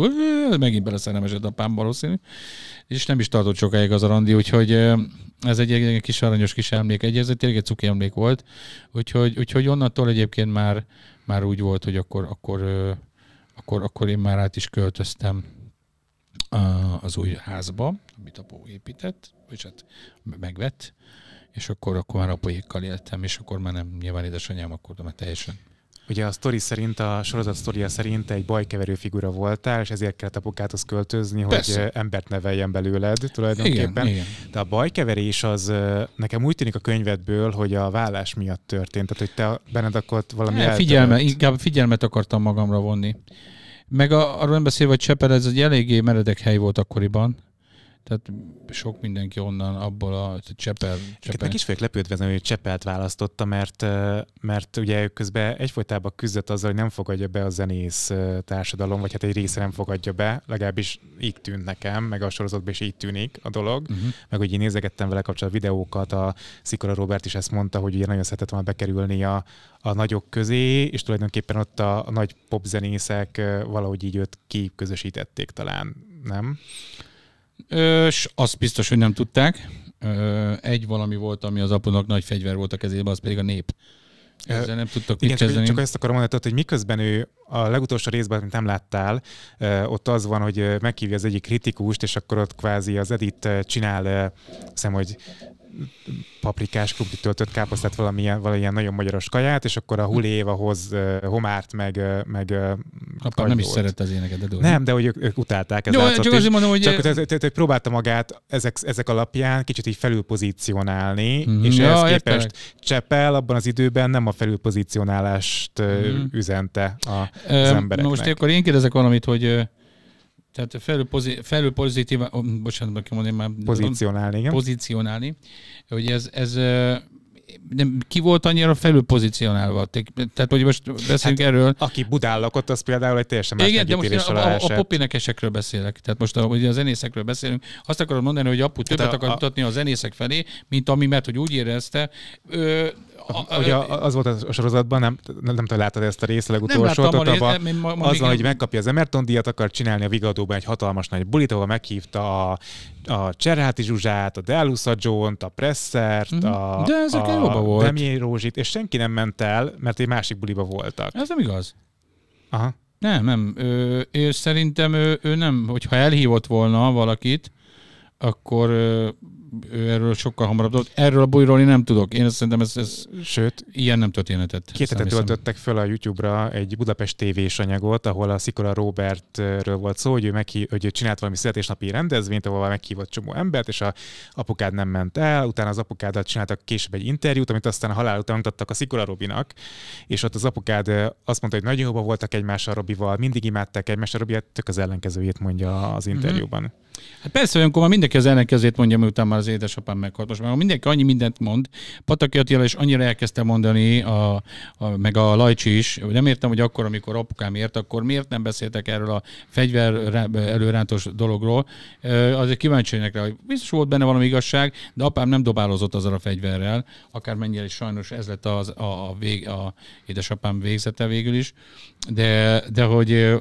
hogy megint beleszeremesett apám valószínű. És nem is tartott sokáig az a randi, úgyhogy ez egy, egy kis aranyos kis emlék. Egy, ez egy tényleg egy cuki emlék volt. Úgyhogy, úgyhogy onnantól egyébként már, már úgy volt, hogy akkor, akkor, akkor, akkor én már át is költöztem az új házba, amit apó épített, vagy hát megvett, és akkor, akkor már apuékkal éltem, és akkor már nem nyilván édesanyám, akkor már teljesen. Ugye a sztori szerint, a sorozat sztoria szerint egy bajkeverő figura voltál, és ezért kellett apukáthoz költözni, Persze. hogy eh, embert neveljen belőled tulajdonképpen. Igen, igen. De a bajkeverés az eh, nekem úgy tűnik a könyvedből, hogy a vállás miatt történt, tehát hogy te benned akkor valami ne, figyelme, inkább figyelmet akartam magamra vonni. Meg a, arról nem beszélve, hogy Csepel ez egy eléggé meredek hely volt akkoriban, tehát sok mindenki onnan, abból a Csepel. Csepel. Meg is vagyok lepődve, hogy Csepelt választotta, mert, mert ugye közben egyfolytában küzdött azzal, hogy nem fogadja be a zenész társadalom, vagy hát egy része nem fogadja be, legalábbis így tűnt nekem, meg a sorozatban is így tűnik a dolog, uh-huh. meg hogy én nézegettem vele kapcsolatban videókat, a Szikora Robert is ezt mondta, hogy ugye nagyon szeretett volna bekerülni a, a nagyok közé, és tulajdonképpen ott a, a nagy popzenészek valahogy így őt kiközösítették talán, nem? és azt biztos, hogy nem tudták. Egy valami volt, ami az apunak nagy fegyver volt a kezében, az pedig a nép. Ezzel nem tudtak Igen, csak, csak ezt akarom mondani, hogy miközben ő a legutolsó részben, amit nem láttál, ott az van, hogy meghívja az egyik kritikust, és akkor ott kvázi az Edit csinál, hiszem, hogy paprikás krumpli töltött káposztát, valamilyen, valamilyen nagyon magyaros kaját, és akkor a Huli Éva hoz homárt, meg, meg Apa, nem is szeret az éneket, de dolgok. Nem, de hogy ők, ők utálták ezt. Jó, látszott, csak azért mondom, hogy... Csak, hogy próbálta magát ezek, ezek alapján kicsit így felülpozícionálni, mm-hmm. és ehhez ja, képest értelek. abban az időben nem a felülpozícionálást mm-hmm. üzente a, az embereknek. Most akkor én kérdezek valamit, hogy tehát felül, pozit, felül pozitív, oh, bocsánat, meg mondani már. Pozícionálni, igen. Pozícionálni. Hogy ez, ez nem, ki volt annyira felül pozícionálva? Tehát, hogy most beszélünk hát, erről. Aki Budán lakott, az például egy teljesen más Igen, de most a, a, a popinekesekről beszélek. Tehát most a, ugye a zenészekről beszélünk. Azt akarom mondani, hogy apu többet hát a, akar mutatni a zenészek felé, mint ami, mert hogy úgy érezte, ö, Ugye az volt a sorozatban, nem, nem, nem tudom, láttad ezt a rész legutolsót, ott abban az van, hogy megkapja az Emerton díjat, akar csinálni a Vigadóban egy hatalmas nagy bulit, ahol meghívta a, a Cserháti Zsuzsát, a Delusa Jones, t a pressert, mm-hmm. a, De ezek a volt. Demié Rózsit, és senki nem ment el, mert egy másik buliba voltak. Ez nem igaz. Aha. Nem, nem. Ő, és szerintem ő, ő nem, hogyha elhívott volna valakit, akkor ő erről sokkal hamarabb dolgozott. Erről a bolyról én nem tudok. Én szerintem ez, ez Sőt, ilyen nem történetet. Két hetet töltöttek föl a YouTube-ra egy Budapest s anyagot, ahol a Szikora Robertről volt szó, hogy ő, meghív, hogy ő csinált valami születésnapi rendezvényt, ahol meghívott csomó embert, és a apukád nem ment el, utána az apukádat csináltak később egy interjút, amit aztán a halál után mutattak a Szikora Robinak, és ott az apukád azt mondta, hogy nagyon jóban voltak egymással Robival, mindig imádták egymást, a Robi hát tök az ellenkezőjét mondja az mhm. interjúban. Mm-hmm. Hát persze, olyankor már mindenki az ellenkezét mondja, miután már az édesapám meghalt. Most már mindenki annyi mindent mond. Pataki Attila is annyira elkezdte mondani, a, a, meg a Lajcsi is. Nem értem, hogy akkor, amikor apukám ért, akkor miért nem beszéltek erről a fegyver előrántos dologról. Azért kíváncsi vagyok rá, hogy biztos volt benne valami igazság, de apám nem dobálozott azzal a fegyverrel, akármennyire is sajnos ez lett az, a, a, vég, a édesapám végzete végül is. De, de hogy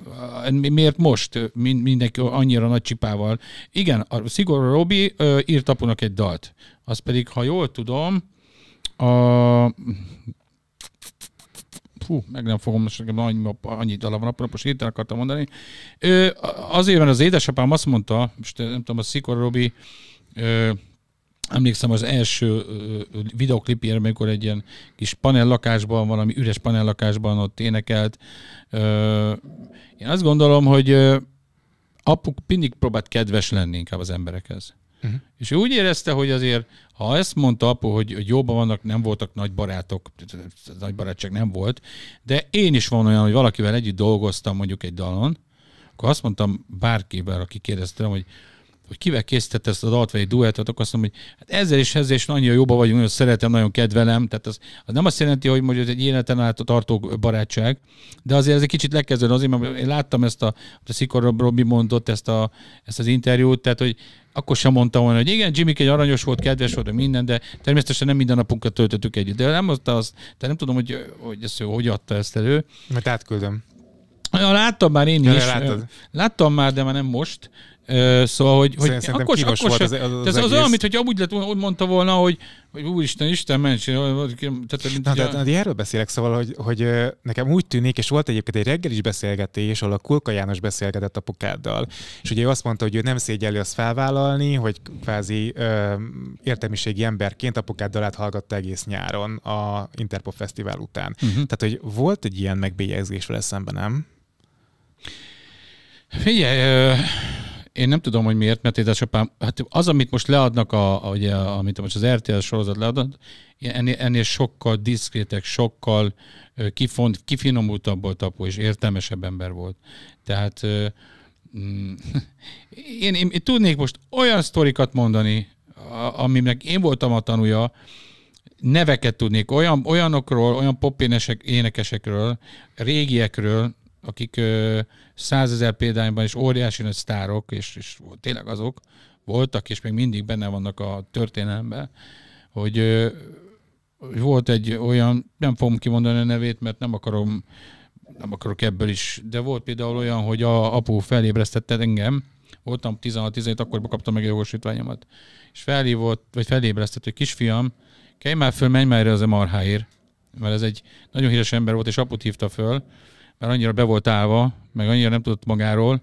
miért most mindenki annyira nagy csipával igen, a Szigor Robi ö, írt apunak egy dalt. Az pedig, ha jól tudom, a... Fú, meg nem fogom, most nekem annyi, annyi dala van, apra, most hirtelen akartam mondani. Ö, azért, mert az édesapám azt mondta, most nem tudom, a Szigor Robi ö, emlékszem az első videoklipjére, amikor egy ilyen kis panellakásban, valami üres panellakásban ott énekelt. Én azt gondolom, hogy apuk mindig próbált kedves lenni inkább az emberekhez. Uh-huh. És ő úgy érezte, hogy azért, ha ezt mondta apu, hogy, hogy jobban vannak, nem voltak nagy barátok, nagy barátság nem volt, de én is van olyan, hogy valakivel együtt dolgoztam mondjuk egy dalon, akkor azt mondtam bárkivel, aki kérdezte, hogy hogy kivel készített ezt az altvei duettet, akkor azt mondom, hogy hát ezzel és ezzel is nagyon jóba vagyunk, nagyon szeretem, nagyon kedvelem. Tehát az, az nem azt jelenti, hogy mondjuk egy életen át tartó barátság, de azért ez egy kicsit lekezdődő azért, mert én láttam ezt a, a Szikor Robi mondott ezt, a, ezt az interjút, tehát hogy akkor sem mondta volna, hogy igen, Jimmy egy aranyos volt, kedves volt, minden, de természetesen nem minden napunkat töltöttük együtt. De nem mondta azt, tehát nem tudom, hogy, hogy ezt ő hogy adta ezt elő. Mert átküldöm. Ja, láttam már én ja, is. Látod. Láttam már, de már nem most. Szóval, hogy, hogy akkor, akkor volt e- az, az, az, az, az olyan, mint hogy amúgy lett, úgy mondta volna, hogy, hogy úristen, Isten ments. Tehát, na, de, de, hát erről beszélek, szóval, hogy, hogy nekem úgy tűnik, és volt egyébként egy reggelis beszélgetés, ahol a Kulka János beszélgetett apukáddal, és ugye ő azt mondta, hogy ő nem szégyelli azt felvállalni, hogy kvázi ö, értelmiségi emberként apukáddal áthallgatta egész nyáron a Interpop Fesztivál után. Uh-huh. Tehát, hogy volt egy ilyen megbélyegzés vele szemben, nem? Figyelj, ö én nem tudom, hogy miért, mert édesapám, hát az, amit most leadnak, a, a, ugye, amit most az RTL sorozat leadott, ennél, ennél sokkal diszkrétek, sokkal kifont, kifinomultabb volt apu, és értelmesebb ember volt. Tehát mm, én, [LAUGHS] én, én tudnék most olyan sztorikat mondani, aminek én voltam a tanúja, neveket tudnék olyan, olyanokról, olyan popénesek, énekesekről, régiekről, akik százezer példányban is óriási nagy sztárok, és, és tényleg azok voltak, és még mindig benne vannak a történelemben, hogy ö, volt egy olyan, nem fogom kimondani a nevét, mert nem akarom, nem akarok ebből is, de volt például olyan, hogy a apu felébresztette engem, voltam 16-17, akkor kaptam meg a jogosítványomat, és felhívott, vagy felébresztett, hogy kisfiam, kelj már föl, menj már erre az a marháért, mert ez egy nagyon híres ember volt, és aput hívta föl, mert annyira be volt állva, meg annyira nem tudott magáról,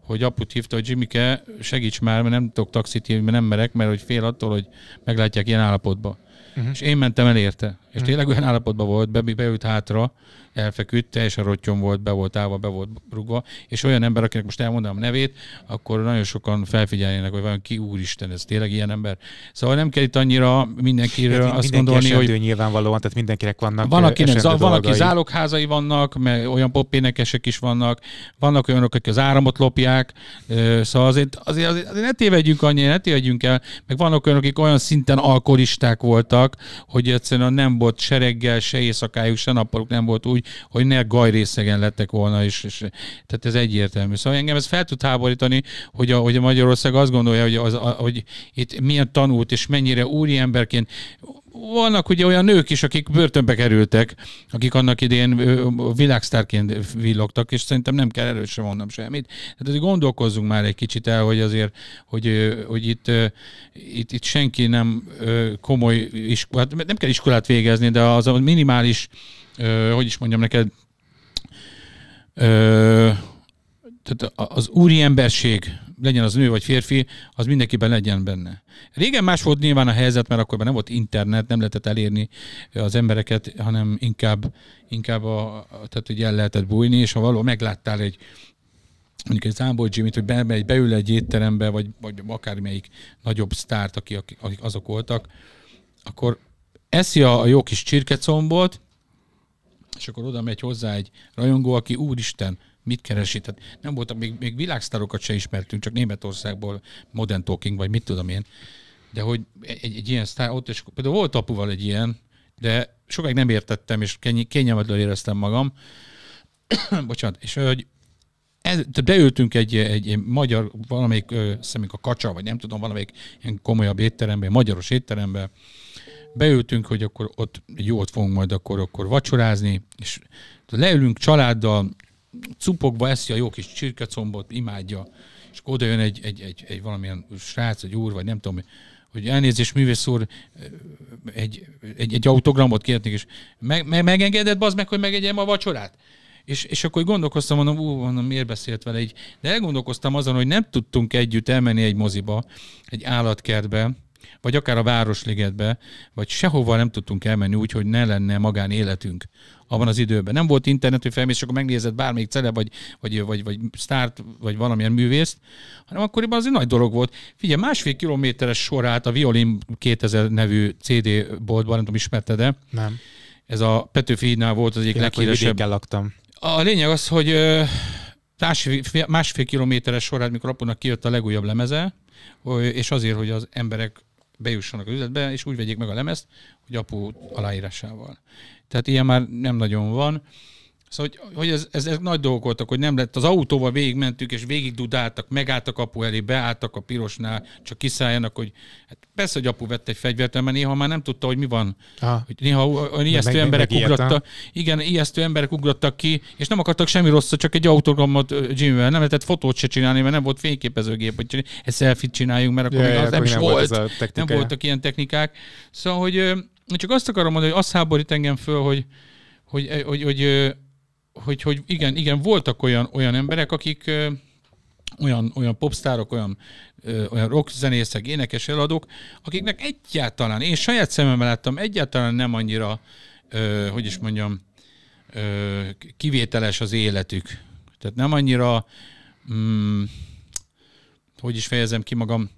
hogy aput hívta, hogy Jimike, segíts már, mert nem tudok taxit hívni, mert nem merek, mert hogy fél attól, hogy meglátják ilyen állapotban. Uh-huh. Mhm. És én mentem el érte. És tényleg olyan állapotban volt, be, beült hátra, elfeküdt, teljesen rottyom volt, be volt állva, be volt rugva, és olyan ember, akinek most elmondanám a nevét, akkor nagyon sokan felfigyelnének, hogy vajon ki úristen, ez tényleg ilyen ember. Szóval nem kell itt annyira mindenkiről hát, azt mindenki gondolni, hogy... nyilvánvalóan, tehát mindenkinek vannak Van, akinek, zá, van aki zálogházai vannak, mert olyan popénekesek is vannak, vannak olyanok, akik az áramot lopják, szóval azért, azért, azért, azért ne tévedjünk annyira, ne tévedjünk el, meg vannak olyanok, akik olyan szinten alkoholisták voltak, hogy egyszerűen nem volt volt se reggel, se éjszakájuk, se nappaluk nem volt úgy, hogy ne gajrészegen lettek volna, és, és tehát ez egyértelmű. Szóval engem ez fel tud háborítani, hogy a, hogy a Magyarország azt gondolja, hogy, az, a, hogy itt milyen tanult, és mennyire úriemberként vannak ugye olyan nők is, akik börtönbe kerültek, akik annak idén világsztárként villogtak, és szerintem nem kell erősen mondom semmit. Tehát azért gondolkozzunk már egy kicsit el, hogy azért, hogy, hogy itt, itt, itt senki nem komoly, iskolát, nem kell iskolát végezni, de az a minimális, hogy is mondjam neked, tehát az emberség, legyen az nő vagy férfi, az mindenkiben legyen benne. Régen más volt nyilván a helyzet, mert akkor nem volt internet, nem lehetett elérni az embereket, hanem inkább, inkább a, tehát, ugye el lehetett bújni, és ha való megláttál egy mondjuk egy Zámbor Jimmy-t, hogy bemegy, beül egy étterembe, vagy, vagy akármelyik nagyobb sztárt, aki, akik azok voltak, akkor eszi a, a jó kis csirkecombot, és akkor oda megy hozzá egy rajongó, aki úristen, mit keresi. Tehát nem voltak, még, még világsztárokat se ismertünk, csak Németországból Modern Talking, vagy mit tudom én. De hogy egy, egy ilyen sztár ott, és például volt apuval egy ilyen, de sokáig nem értettem, és kényelmetlenül éreztem magam. [COUGHS] Bocsánat, és hogy ez, beültünk egy, egy, egy magyar, valamelyik, szemünk a kacsa, vagy nem tudom, valamelyik ilyen komolyabb étterembe, magyaros étterembe, beültünk, hogy akkor ott jót fogunk majd akkor, akkor vacsorázni, és leülünk családdal, cupokba eszi a jó kis csirkecombot, imádja, és akkor oda jön egy, egy, egy, egy valamilyen srác, egy úr, vagy nem tudom, hogy elnézést, művész úr, egy, egy, egy autogramot kérnék, és meg, meg, megengedett bazd meg, hogy megegyem a vacsorát? És, és akkor gondolkoztam, mondom, ú, mondom, miért beszélt vele így? De elgondolkoztam azon, hogy nem tudtunk együtt elmenni egy moziba, egy állatkertbe, vagy akár a Városligetbe, vagy sehova nem tudtunk elmenni úgy, hogy ne lenne magán életünk abban az időben. Nem volt internet, hogy felmész, akkor megnézed bármelyik cele, vagy, vagy, vagy, vagy sztárt, vagy valamilyen művészt, hanem akkoriban az egy nagy dolog volt. Figyelj, másfél kilométeres sorát a Violin 2000 nevű CD boltban, nem tudom, ismerted-e? Nem. Ez a Petőfi volt az egyik leghíresebb. laktam. A lényeg az, hogy másfél kilométeres sorát, mikor apunak kijött a legújabb lemeze, és azért, hogy az emberek bejussanak az üzletbe, és úgy vegyék meg a lemezt, hogy apu aláírásával. Tehát ilyen már nem nagyon van. Szóval, hogy, hogy ez, ez, ez nagy dolgok voltak, hogy nem lett, az autóval végigmentük, és végig dudáltak, megálltak apu elé, beálltak a pirosnál, csak kiszálljanak, hogy hát persze, hogy apu vett egy fegyvert, mert néha már nem tudta, hogy mi van. Aha. Hogy néha olyan ijesztő meg, emberek meg, ugrattak. Igen, ijesztő emberek ugrattak ki, és nem akartak semmi rosszat, csak egy autogramot Jimmy-vel. Nem lehetett fotót se csinálni, mert nem volt fényképezőgép, hogy egy selfie csináljunk, mert akkor, ja, még az akkor nem is nem volt. volt nem voltak ilyen technikák. Szóval, hogy csak azt akarom mondani, hogy azt háborít engem föl, hogy, hogy, hogy, hogy, hogy hogy, hogy igen, igen, voltak olyan, olyan emberek, akik olyan, olyan popstárok, olyan, olyan rockzenészek, énekes eladók, akiknek egyáltalán, én saját szememmel láttam, egyáltalán nem annyira, ö, hogy is mondjam, ö, kivételes az életük. Tehát nem annyira, mm, hogy is fejezem ki magam,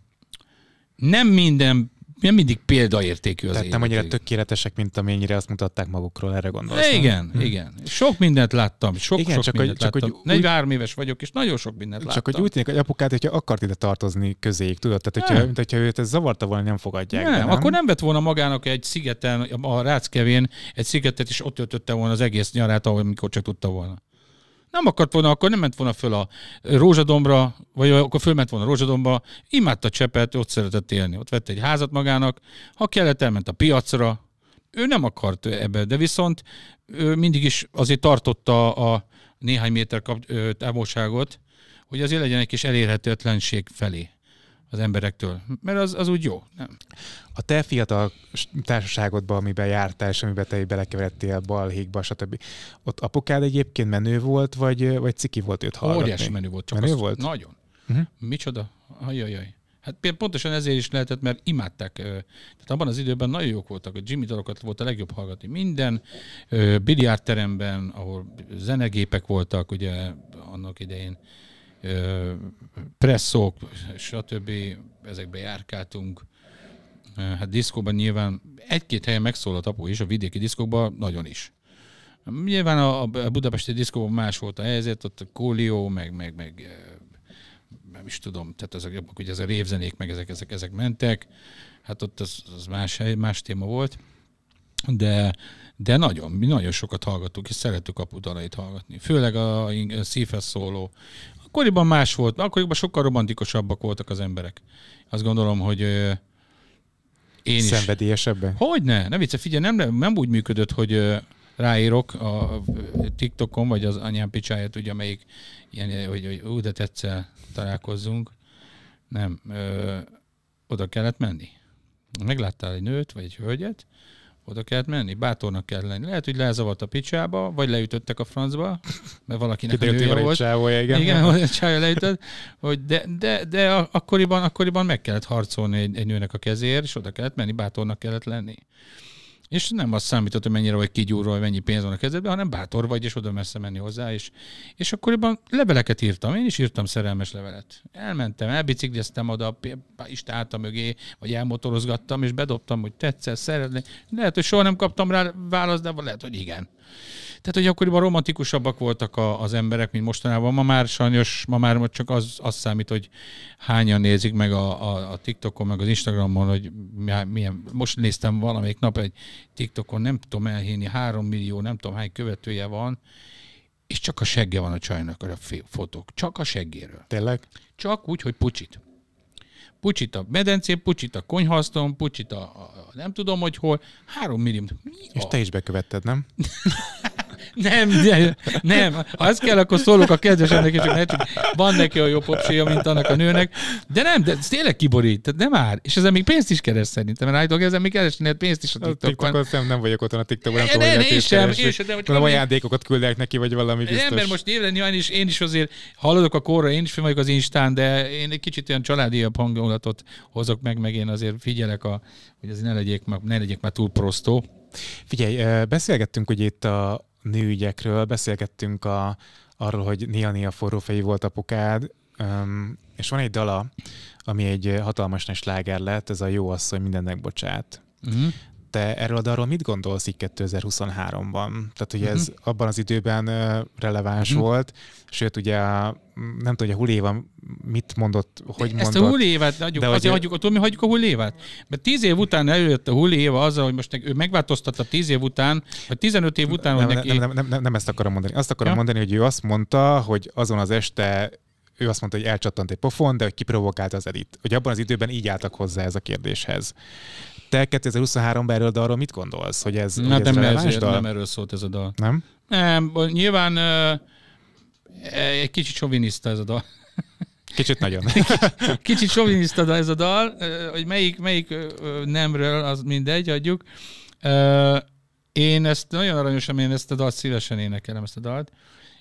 nem minden mindig példaértékű az Tehát nem annyira tökéletesek, mint amennyire azt mutatták magukról, erre gondolsz. Igen, nem? Hm. igen. Sok mindent láttam, sok, igen, sok csak mindent hogy, láttam. hogy 43 éves vagyok, és nagyon sok mindent csak láttam. Csak hogy úgy tűnik, hogy apukát, hogyha akart ide tartozni közéjük, tudod? Tehát, hogyha, mint hogyha őt ez zavarta volna, nem fogadják. Nem, nem, akkor nem vett volna magának egy szigeten, a Ráckevén egy szigetet, és ott töltötte volna az egész nyarát, ahol mikor csak tudta volna nem akart volna, akkor nem ment volna föl a rózsadombra, vagy akkor fölment volna a rózsadomba, imádta Csepet, ott szeretett élni, ott vett egy házat magának, ha kellett, elment a piacra, ő nem akart ebbe, de viszont ő mindig is azért tartotta a néhány méter távolságot, hogy azért legyen egy kis elérhetetlenség felé az emberektől, mert az, az úgy jó. Nem. A te fiatal társaságodban, amiben jártál, és amiben te belekeveredtél balhékba, stb. Ott apukád egyébként menő volt, vagy, vagy ciki volt őt hallgatni? Óriási menő volt. Csak menő volt? Nagyon. Uh-huh. Micsoda? Ajajaj. Hát pontosan ezért is lehetett, mert imádták. Tehát abban az időben nagyon jók voltak. A Jimmy dalokat volt a legjobb hallgatni. Minden biliárteremben, ahol zenegépek voltak, ugye annak idején presszók, stb. ezekbe járkáltunk. Hát diszkóban nyilván egy-két helyen megszólalt apu is, a vidéki diszkóban nagyon is. Nyilván a, a budapesti diszkóban más volt a helyzet, ott a kólió, meg, meg, meg nem is tudom, tehát ezek, ugye ez a révzenék, meg ezek, ezek, ezek mentek, hát ott az, az más hely, más téma volt, de, de nagyon, mi nagyon sokat hallgattuk, és szerettük a dalait hallgatni. Főleg a, a szíves szóló, Akkoriban más volt, akkoriban sokkal romantikusabbak voltak az emberek. Azt gondolom, hogy én is. Szenvedélyesebben? Hogyne, ne vicce, figyelj, nem, nem úgy működött, hogy ráírok a TikTokon, vagy az anyám picsáját, ugye, amelyik ilyen, hogy, hogy ú, de tetszel, találkozzunk. Nem, ö, oda kellett menni. Megláttál egy nőt, vagy egy hölgyet, oda kellett menni, bátornak kell lenni. Lehet, hogy lezavart a picsába, vagy leütöttek a francba, mert valakinek Kiderült, a nője volt. Csávója, igen. Igen, a csávója leütött, hogy de, de, de akkoriban, akkoriban meg kellett harcolni egy, egy nőnek a kezéért, és oda kellett menni, bátornak kellett lenni. És nem azt számított, hogy mennyire vagy kigyúrva, hogy mennyi pénz van a kezedben, hanem bátor vagy, és oda messze menni hozzá. És, és akkoriban leveleket írtam, én is írtam szerelmes levelet. Elmentem, elbicikliztem oda, istáta mögé, vagy elmotorozgattam, és bedobtam, hogy tetszett, szeretnék. Lehet, hogy soha nem kaptam rá választ, de lehet, hogy igen. Tehát, hogy akkoriban romantikusabbak voltak a, az emberek, mint mostanában. Ma már sajnos, ma már csak az, az számít, hogy hányan nézik meg a, a, a TikTokon, meg az Instagramon, hogy milyen, most néztem valamelyik nap egy TikTokon, nem tudom elhinni, három millió, nem tudom hány követője van, és csak a segge van a csajnak a fotók. Csak a seggéről. Tényleg? Csak úgy, hogy pucsit pucsit a medencén, pucsit a konyhaszton, pucsit a, a, a nem tudom, hogy hol, három millió. Mi és a... te is bekövetted, nem? [LAUGHS] Nem, nem, nem. Ha ez kell, akkor szólok a kedvesemnek, és ne csak van neki a jobb popsia, mint annak a nőnek. De nem, de ez tényleg kiborít, tehát nem És ezzel még pénzt is keres szerintem, mert állítok, ezzel még keresni pénzt is a TikTokon. A TikTok, nem, nem vagyok otthon a TikTokon, nem e, tudom, hogy én sem, én sem, de hogy valami ajándékokat küldek neki, vagy valami biztos. Nem, mert most nyilván, nyilván is, én is azért hallodok a korra, én is fel vagyok az Instán, de én egy kicsit olyan családiabb hangulatot hozok meg, meg én azért figyelek, a, hogy ez ne legyek, ne legyek már túl prostó. Figyelj, eh, beszélgettünk ugye itt a, nőügyekről, beszélgettünk a, arról, hogy Nia Nia fejű volt apukád, um, és van egy dala, ami egy hatalmas nagy sláger lett, ez a Jó asszony mindennek bocsát. Uh-huh te erről a dalról mit gondolsz így 2023-ban? Tehát, hogy ez uh-huh. abban az időben releváns uh-huh. volt, sőt, ugye nem tudom, hogy a huléva mit mondott, hogy Ezt mondott. Ezt a hulévet, adjuk, de azért hagyjuk, tudom, hagyjuk a hulévet. Mert tíz év után előjött a huléva azzal, hogy most ő megváltoztatta tíz év után, vagy 15 év után, nem, hogy neki... Nem, nem, nem, nem, nem, ezt akarom mondani. Azt akarom ja? mondani, hogy ő azt mondta, hogy azon az este ő azt mondta, hogy elcsattant egy pofon, de hogy kiprovokálta az elit. Hogy abban az időben így álltak hozzá ez a kérdéshez. Te 2023-ban erről dalról mit gondolsz, hogy ez, Na, hogy ez nem, ez, dal? nem erről szólt ez a dal. Nem? Nem, nyilván uh, egy kicsit soviniszta ez a dal. Kicsit nagyon. [LAUGHS] Kicsit soviniszta ez a dal, uh, hogy melyik, melyik uh, nemről, az mindegy, adjuk. Uh, Én ezt nagyon aranyosan, én ezt a dalt szívesen énekelem, ezt a dalt,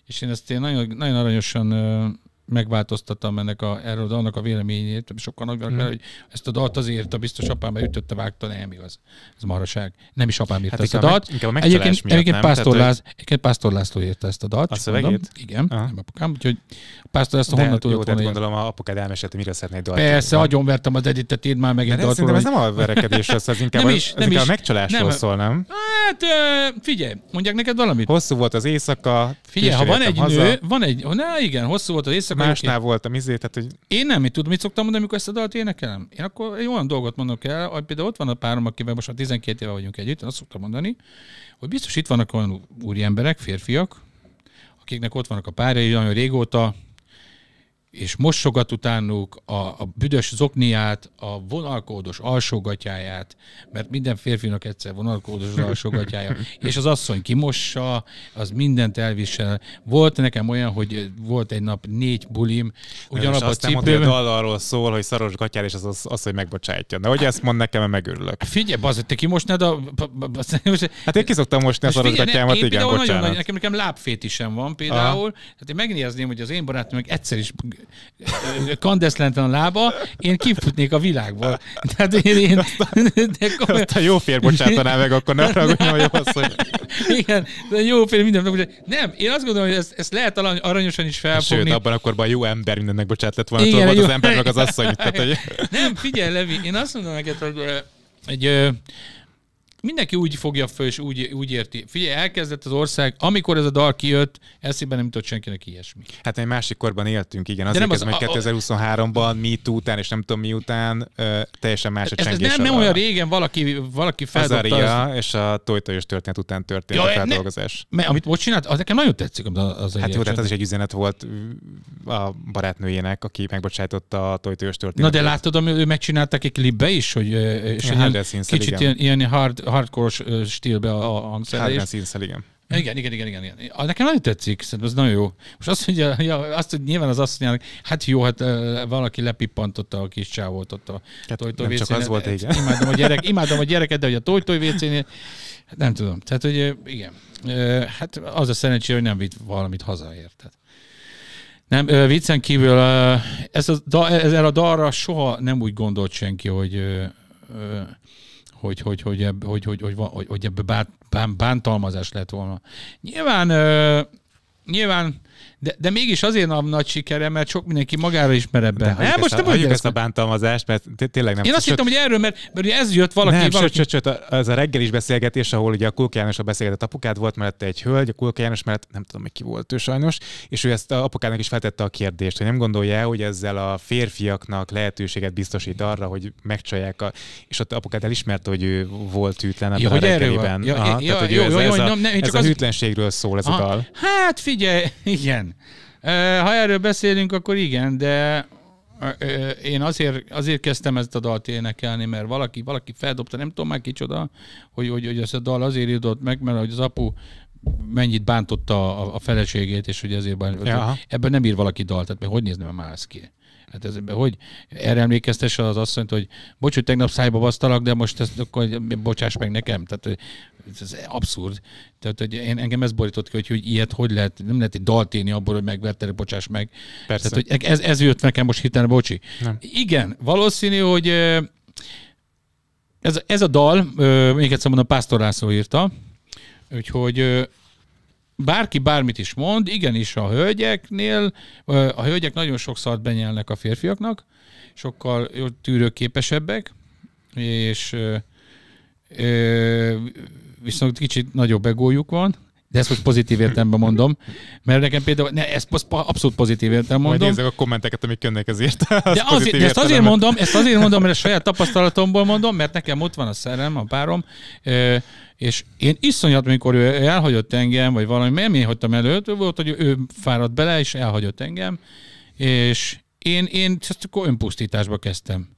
és én ezt én nagyon, nagyon aranyosan megváltoztattam ennek a, erről, annak a véleményét, sokkal nagyban, mm. hogy ezt a dalt azért a biztos apám ütötte, vágta, nem igaz. Ez maraság. Nem is apám írta hát ezt a dalt. Meg, egyébként, egyébként, Pásztor Tehát, László írta ezt a dalt. A szövegét? Mondom. Igen, Aha. nem apukám, úgyhogy Pásztor László honnan tudott hát volna gondolom, a apukád elmesélte, mire szeretnéd dalt. Persze, vertem az editet, írd már meg egy hát dalt. Szerintem ez nem a verekedés, ez inkább, [LAUGHS] nem is, nem is. a megcsalásról szól, nem? Hát figyelj, mondják neked valamit. Hosszú volt az éjszaka. Figyelj, ha van egy nő, van egy, na igen, hosszú volt az éjszaka, másnál én... voltam izé, tehát hogy... Én nem, mit tudom, mit szoktam mondani, amikor ezt a dalt énekelem. Én akkor egy olyan dolgot mondok el, hogy például ott van a párom, akivel most a 12 éve vagyunk együtt, azt szoktam mondani, hogy biztos itt vannak olyan úri emberek, férfiak, akiknek ott vannak a párjai, nagyon régóta, és mossogat utánuk a, a büdös zokniát, a vonalkódos alsógatyáját, mert minden férfinak egyszer vonalkódos az alsógatyája, [LAUGHS] és az asszony kimossa, az mindent elvisel. Volt nekem olyan, hogy volt egy nap négy bulim, ugyanabban a cipőben. hogy a arról szól, hogy szaros gatyár, és az, az, az hogy megbocsátja. De hogy ezt mond nekem, mert megörülök. Figyelj, az, hogy te kimosnád a... Hát én kiszoktam mosni a szaros gatyámat, igen, bocsánat. Nagyon, nekem, nekem sem van például, hát én megnézném, hogy az én barátom meg egyszer is kandeszlenten a lába, én kifutnék a világból. Tehát én, én de komolyan... aztán jó fér bocsátaná meg, akkor ne ragudjon, hogy azt, hogy... Igen, de jó fér minden. Nem, én azt gondolom, hogy ezt, ezt lehet aranyosan is felfogni. Sőt, abban akkor a jó ember mindennek bocsát lett volna, Igen, volt az ember meg az asszony. Tehát, [LAUGHS] hogy... Nem, figyelj, Levi, én azt mondom neked, hogy egy mindenki úgy fogja föl, és úgy, úgy érti. Figyelj, elkezdett az ország, amikor ez a dal kijött, eszébe nem jutott senkinek ilyesmi. Hát egy másik korban éltünk, igen. Azért nem az, meg 2023-ban, mi után, és nem tudom mi után, teljesen más ez, a csengés. Ez nem, nem olyan régen valaki, valaki feldobta. Az Aria az... és a tojtajos történet után történt ja, a feldolgozás. Ne, mert, amit most csinált, az nekem nagyon tetszik. Az, az hát jó, tehát az is egy üzenet volt a barátnőjének, aki megbocsájtotta a tojtajos történetet. Na de látod, ami ő megcsináltak egy klipbe is, hogy és ja, ilyen, kicsit igen. ilyen, ilyen hard hardcore stílbe a, hangszerelés. Hardcore színszel, igen. Igen, igen, igen, igen, igen. Nekem nagyon tetszik, szerintem ez nagyon jó. Most azt, mondja, ja, azt, hogy nyilván az azt mondja, hát jó, hát valaki lepippantotta a kis csávót ott a hát tojtói nem csak az volt, igen. Imádom a, gyerek, [LAUGHS] imádom a gyereket, de hogy a tojtói vécénél, hát nem tudom. Tehát, hogy igen. Hát az a szerencsé, hogy nem vitt valamit hazaért. Nem, viccen kívül ez a, ez a dalra soha nem úgy gondolt senki, hogy hogy, hogy, hogy, ebb, hogy, hogy, hogy, hogy, hogy ebből bántalmazás lett volna. Nyilván, nyilván de, de mégis azért a nagy sikere, mert sok mindenki magára ismer ebben. De nem, most nem mondjuk ezt a bántalmazást, mert tényleg nem. Én azt hittem, hogy erről, mert, mert ugye ez jött valaki. Nem, valaki... Sőt, sőt, az a reggel is beszélgetés, ahol ugye a Kulka János a beszélgetett apukád volt mellette egy hölgy, a Kulka János mert nem tudom, hogy ki volt ő sajnos, és ő ezt a apukának is feltette a kérdést, hogy nem gondolja el, hogy ezzel a férfiaknak lehetőséget biztosít arra, hogy megcsalják, a... és ott apukád elismerte, hogy ő volt hűtlen ebben ja, hogy a Ja, Ja, ja, ja, tehát, jó, jó, jó, ez, jó, nem, ez az... a hűtlenségről szól ez a dal. Hát figyelj, igen. Ha erről beszélünk, akkor igen, de én azért, azért kezdtem ezt a dalt énekelni, mert valaki, valaki feldobta, nem tudom már kicsoda, hogy, hogy, hogy ezt a dal azért jutott meg, mert hogy az apu mennyit bántotta a, a feleségét, és hogy ezért bánt. Ja. Ebben nem ír valaki dalt, tehát még hogy nézne a más ki? Hát ez, hogy erre emlékeztesse az asszonyt, hogy bocs, hogy tegnap szájba basztalak, de most ezt akkor bocsáss meg nekem. Tehát ez abszurd. Tehát hogy én, engem ez borított ki, hogy, hogy ilyet hogy lehet, nem lehet egy dalt írni abból, hogy megvertelek, bocsáss meg. Persze. Tehát, hogy ez, ez jött nekem most hirtelen, bocsi. Nem. Igen, valószínű, hogy ez, ez a dal, még egyszer mondom, Pásztor László írta, úgyhogy bárki bármit is mond, igenis a hölgyeknél, a hölgyek nagyon sok szart benyelnek a férfiaknak, sokkal tűrőképesebbek, és viszont kicsit nagyobb egójuk van, de ezt most pozitív értelemben mondom, mert nekem például, ne, ezt abszolút pozitív értelemben mondom. Majd a kommenteket, amik jönnek ezért. [LAUGHS] Az de azért, de ezt azért mondom, ezt azért mondom, mert a saját [LAUGHS] tapasztalatomból mondom, mert nekem ott van a szerem, a párom, és én iszonyat, amikor ő elhagyott engem, vagy valami, mert én hagytam előtt, volt, hogy ő fáradt bele, és elhagyott engem, és én, én ezt akkor önpusztításba kezdtem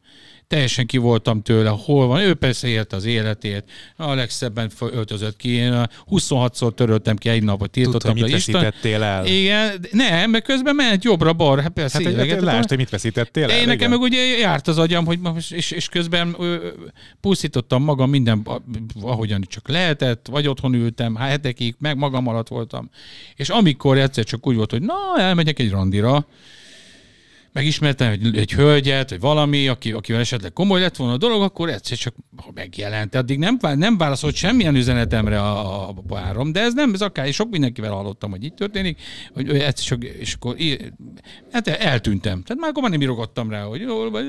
teljesen ki voltam tőle, hol van. Ő persze élt az életét, a legszebben öltözött ki, én 26-szor töröltem ki egy napot, tiltottam Tudod, mit Isten... el. Igen, nem, mert közben ment jobbra-balra. Hát persze, hát, hát, lásd, hogy mit veszítettél el. Én nekem meg ugye járt az agyam, hogy és, és közben pusztítottam magam minden, ahogyan csak lehetett, vagy otthon ültem, hát hetekig, meg magam alatt voltam. És amikor egyszer csak úgy volt, hogy na, elmegyek egy randira, megismertem egy, egy hölgyet, vagy valami, aki, akivel esetleg komoly lett volna a dolog, akkor egyszer csak megjelent. Addig nem, nem válaszolt semmilyen üzenetemre a, a, párom, de ez nem, ez akár sok mindenkivel hallottam, hogy így történik, hogy egyszer csak, és akkor hát eltűntem. Tehát már akkor már nem írogattam rá, hogy jól vagy...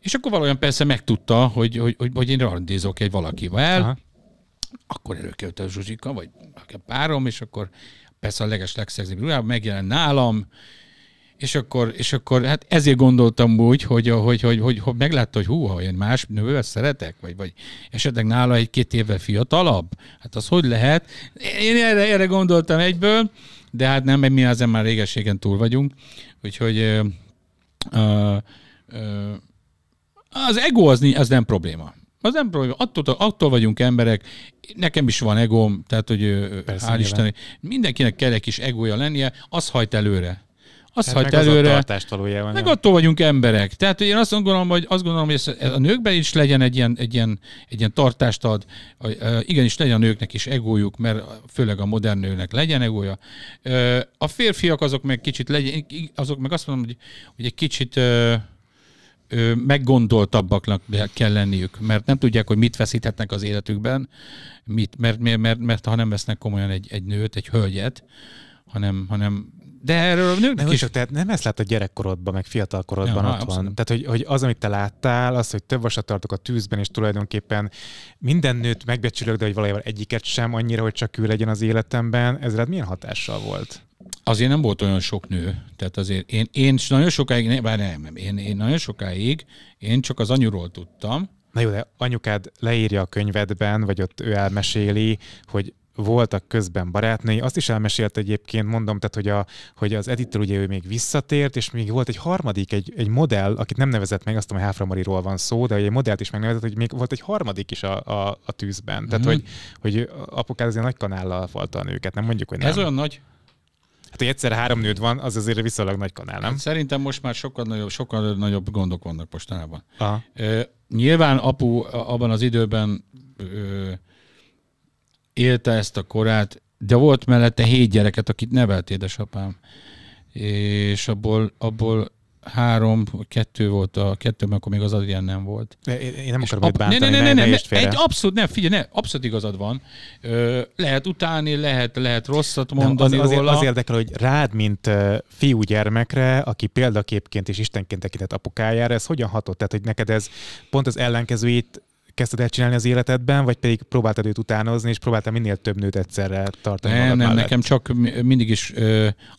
És akkor valójában persze megtudta, hogy, hogy, hogy, hogy én randizok egy valakivel, Aha. akkor előkelt a Zsuzsika, vagy a párom, és akkor persze a leges legszegzőbb ruhában megjelent nálam, és akkor, és akkor hát ezért gondoltam úgy, hogy, hogy, hogy, hogy, hogy meglátta, hogy hú, ha én más nővel szeretek, vagy, vagy esetleg nála egy-két évvel fiatalabb, hát az hogy lehet? Én erre, erre gondoltam egyből, de hát nem, mert mi ezen már régeségen túl vagyunk, úgyhogy uh, uh, az ego az, az nem probléma. Az nem probléma. Attól, attól vagyunk emberek, nekem is van egóm, tehát hogy Persze, hál' Isten, mindenkinek kell egy kis egója lennie, az hajt előre azt hát hagyja előre. Az meg attól vagyunk emberek. Tehát én azt gondolom, hogy, azt gondolom, hogy ez a nőkben is legyen egy ilyen, egy ilyen, egy ilyen tartást ad. Igenis legyen a nőknek is egójuk, mert főleg a modern nőnek legyen egója. A férfiak azok meg kicsit legyen, azok meg azt mondom, hogy, hogy egy kicsit meggondoltabbaknak kell lenniük, mert nem tudják, hogy mit veszíthetnek az életükben, mit, mert, mert, mert, mert ha nem vesznek komolyan egy, egy nőt, egy hölgyet, hanem, hanem de erről a nőknek nem, is. Csak, tehát nem ezt lát a gyerekkorodban, meg fiatalkorodban ja, ott abszolút. Tehát, hogy, hogy az, amit te láttál, az, hogy több vasat tartok a tűzben, és tulajdonképpen minden nőt megbecsülök, de hogy valójában egyiket sem annyira, hogy csak ő legyen az életemben, ez rád milyen hatással volt? Azért nem volt olyan sok nő. Tehát azért én, én nagyon sokáig, ne, bár nem, nem én, én nagyon sokáig, én csak az anyuról tudtam. Na jó, de anyukád leírja a könyvedben, vagy ott ő elmeséli, hogy voltak közben barátnői, azt is elmesélt egyébként, mondom, tehát, hogy, a, hogy az editor ugye ő még visszatért, és még volt egy harmadik, egy, egy modell, akit nem nevezett meg, azt tudom, hogy Háframariról van szó, de egy modellt is megnevezett, hogy még volt egy harmadik is a, a, a tűzben. Tehát, mm. hogy, hogy apukád azért nagy kanállal falta a nőket, nem mondjuk, hogy nem. Ez olyan nagy? Hát, hogy egyszer három nőd van, az azért viszonylag nagy kanál, nem? Hát szerintem most már sokkal nagyobb, sokkal nagyobb gondok vannak mostanában. Aha. nyilván apu abban az időben élte ezt a korát, de volt mellette hét gyereket, akit nevelt édesapám. És abból, abból három, kettő volt, a kettő, mert akkor még az Adrián nem volt. Én nem akarom ab... bántani, ne, ne, ne, ne, ne, ne, egy abszolút, nem, figyelj, ne, abszolút igazad van. Ö, lehet utáni, lehet, lehet rosszat mondani az, róla. Az érdekel, hogy rád, mint uh, fiú gyermekre, aki példaképként és istenként tekintett apukájára, ez hogyan hatott? Tehát, hogy neked ez pont az ellenkezőjét kezdted el csinálni az életedben, vagy pedig próbáltad őt utánozni, és próbáltál minél több nőt egyszerre tartani? Nem, nem, nekem csak mindig is,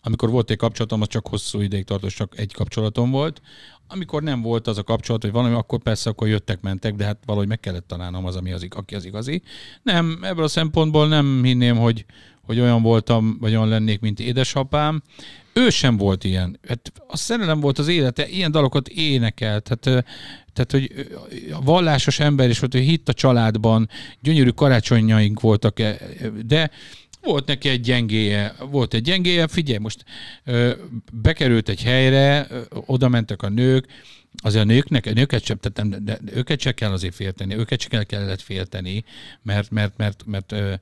amikor volt egy kapcsolatom, az csak hosszú ideig tartott, csak egy kapcsolatom volt. Amikor nem volt az a kapcsolat, hogy valami, akkor persze akkor jöttek, mentek, de hát valahogy meg kellett találnom az, ami az, aki az igazi. Nem, ebből a szempontból nem hinném, hogy, hogy olyan voltam, vagy olyan lennék, mint édesapám ő sem volt ilyen. Hát a szerelem volt az élete, ilyen dalokat énekelt. Tehát, tehát hogy a vallásos ember is volt, hogy hitt a családban, gyönyörű karácsonyaink voltak, e, de volt neki egy gyengéje, volt egy gyengéje, figyelj, most ö, bekerült egy helyre, ö, oda mentek a nők, azért a nőknek, a nőket sem, tehát nem, de őket sem kell azért félteni, őket sem kellett félteni, mert, mert, mert, mert ö,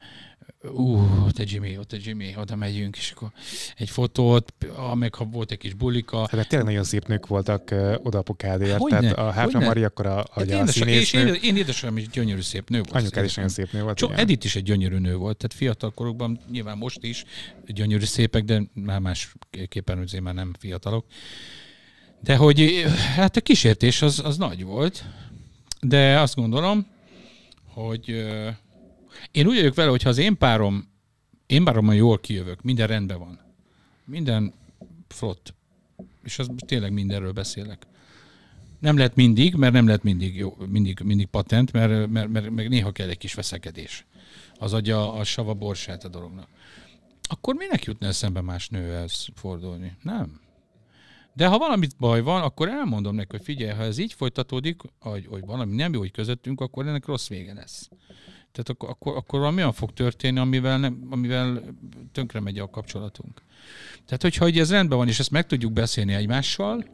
ú, ott a Jimmy, ott a Jimmy, oda megyünk, és akkor egy fotót, meg ha volt egy kis bulika. Hát tényleg nagyon szép nők voltak uh, oda a pokádért. Hogyne, tehát a Háfra Mari akkor a, hát a, én, a és én, én édesem is gyönyörű szép nő volt. Anyukád is nagyon szép nő volt. Csak Edith is egy gyönyörű nő volt, tehát fiatal korukban nyilván most is gyönyörű szépek, de már másképpen azért már nem fiatalok. De hogy hát a kísértés az, az nagy volt, de azt gondolom, hogy én úgy vagyok vele, hogy ha az én párom, én párommal jól kijövök, minden rendben van, minden flott, és az tényleg mindenről beszélek. Nem lehet mindig, mert nem lehet mindig, jó, mindig, mindig patent, mert, mert, mert, mert néha kell egy kis veszekedés. Az adja a sava borsát a dolognak. Akkor minek jutna eszembe más nőhez fordulni? Nem. De ha valamit baj van, akkor elmondom neki, hogy figyelj, ha ez így folytatódik, hogy, hogy valami nem jó, hogy közöttünk, akkor ennek rossz vége lesz. Tehát akkor, akkor, akkor valami olyan fog történni, amivel, nem, amivel tönkre megy a kapcsolatunk. Tehát, hogyha hogy ez rendben van, és ezt meg tudjuk beszélni egymással,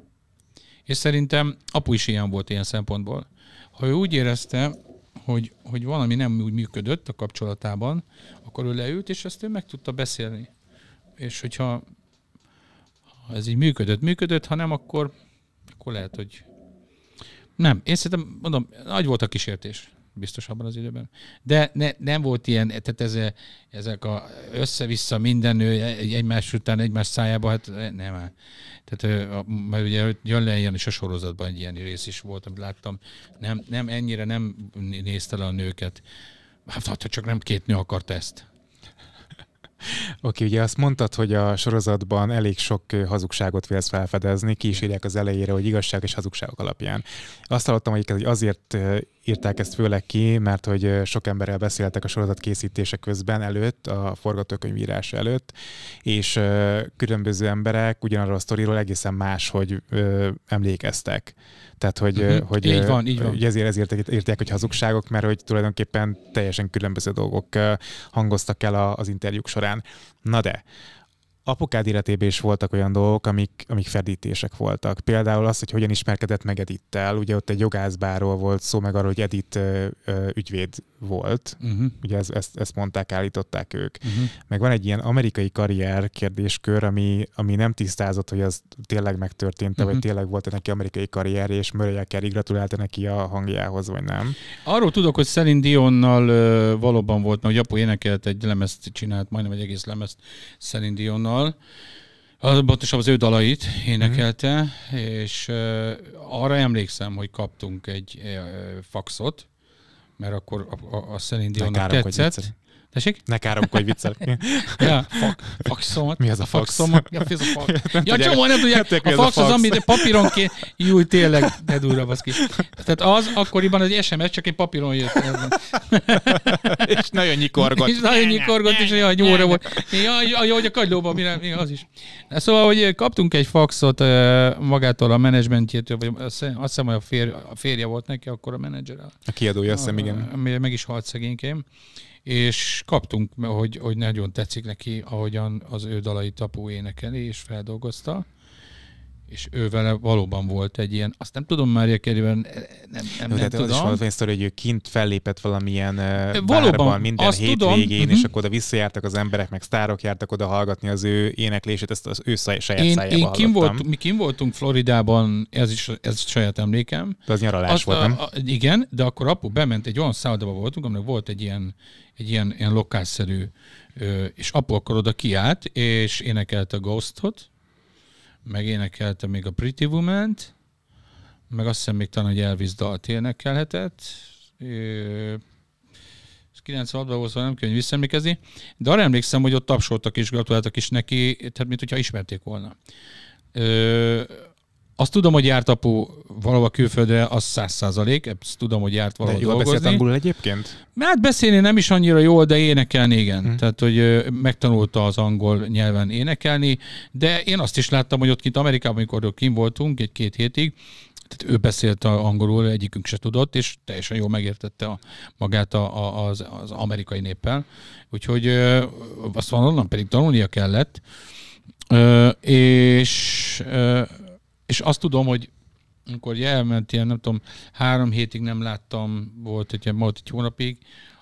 és szerintem apu is ilyen volt ilyen szempontból. Ha ő úgy érezte, hogy, hogy valami nem úgy működött a kapcsolatában, akkor ő leült, és ezt ő meg tudta beszélni. És hogyha ha ez így működött, működött, ha nem, akkor, akkor lehet, hogy nem. Én szerintem, mondom, nagy volt a kísértés biztos abban az időben. De ne, nem volt ilyen, tehát ez, ezek a össze-vissza minden ő egymás után, egymás szájába, hát eh, nem. Tehát, eh, mert ugye jön le ilyen és a sorozatban egy ilyen rész is volt, amit láttam. Nem, nem ennyire nem nézte le a nőket. Hát, ha csak nem két nő akart ezt. Oké, ugye azt mondtad, hogy a sorozatban elég sok hazugságot vélsz felfedezni, ki is írják az elejére, hogy igazság és hazugságok alapján. Azt hallottam hogy azért írták ezt főleg ki, mert hogy sok emberrel beszéltek a sorozat készítése közben előtt, a forgatókönyv előtt, és különböző emberek ugyanarról a sztoriról egészen más, hogy emlékeztek. Tehát, hogy, uh-huh. hogy így van, így van. Hogy ezért, ezért értek, hogy hazugságok, mert hogy tulajdonképpen teljesen különböző dolgok hangoztak el az interjúk során. Na de, apukád életében is voltak olyan dolgok, amik, amik fedítések voltak. Például az, hogy hogyan ismerkedett meg Edittel. Ugye ott egy jogászbáról volt szó, meg arról, hogy Edit ügyvéd volt. Uh-huh. Ugye ez, ezt, ezt mondták, állították ők. Uh-huh. Meg van egy ilyen amerikai karrier kérdéskör, ami, ami nem tisztázott, hogy az tényleg megtörtént, uh-huh. vagy mhm. tényleg volt neki amerikai karrier, és Murray Kerry gratulálta neki a hangjához, vagy nem. Arról tudok, hogy Szelin Dionnal valóban volt, hogy apu énekelt egy lemezt csinált, majdnem egy egész lemezt Szelin Dionnal, az pontosabban az ő dalait énekelte, mm. és arra emlékszem, hogy kaptunk egy faxot, mert akkor a, a, a Celine Dionnak tetszett. Hogy Tessék? Ne káromkodj, viccel. [LAUGHS] ja. Faxom. Mi az a fax? [LAUGHS] Ja, ez a fax. ja, csomó, nem tudják. A a fax az, amit papíron ké... Júj, tényleg, ne durra baszki. Tehát az akkoriban az SMS csak egy papíron jött. [LAUGHS] és nagyon nyikorgott. és nagyon nyikorgott, és olyan nyóra volt. Ja, ja, hogy a kagylóban, mire, az is. Szóval, hogy kaptunk egy faxot magától a menedzsmentjétől, vagy azt hiszem, hogy a, férj, a férje volt neki, akkor a menedzser. A kiadója, azt hiszem, igen. Meg is halt szegénykém és kaptunk, hogy, hogy nagyon tetszik neki, ahogyan az ő dalait tapó énekeli és feldolgozta és ő vele valóban volt egy ilyen, azt nem tudom már kerében, nem, nem, nem, tehát tudom. Az is van sztori, hogy ő kint fellépett valamilyen valóban, bárban minden azt hétvégén, tudom. Mhm. és akkor oda visszajártak az emberek, meg sztárok jártak oda hallgatni az ő éneklését, ezt az ő saját én, szájába én kim volt, Mi kim voltunk Floridában, ez is ez saját emlékem. De az nyaralás azt, volt, nem? A, a, igen, de akkor apu bement, egy olyan szállodában voltunk, aminek volt egy ilyen, egy ilyen, ilyen lokásszerű, és apu akkor oda kiállt, és énekelte a Ghostot, megénekelte még a Pretty woman meg azt hiszem még talán, hogy Elvis dalt énekelhetett. Ez 96-ban volt, szóval nem könnyű visszaemlékezni, de arra emlékszem, hogy ott tapsoltak és gratuláltak is neki, tehát mint hogyha ismerték volna. Ö, azt tudom, hogy járt apu valahol külföldre, az száz százalék, ezt tudom, hogy járt valahol de jól dolgozni. beszélt angolul egyébként? Mert hát beszélni nem is annyira jól, de énekelni igen. Hmm. Tehát, hogy megtanulta az angol nyelven énekelni, de én azt is láttam, hogy ott kint Amerikában, amikor kint voltunk egy-két hétig, tehát ő beszélt angolul, egyikünk se tudott, és teljesen jól megértette a, magát a, a, az, az amerikai néppel. Úgyhogy ö, azt van, onnan pedig tanulnia kellett. Ö, és ö, és azt tudom, hogy amikor elment ilyen, nem tudom, három hétig nem láttam, volt egy, volt egy hónapig,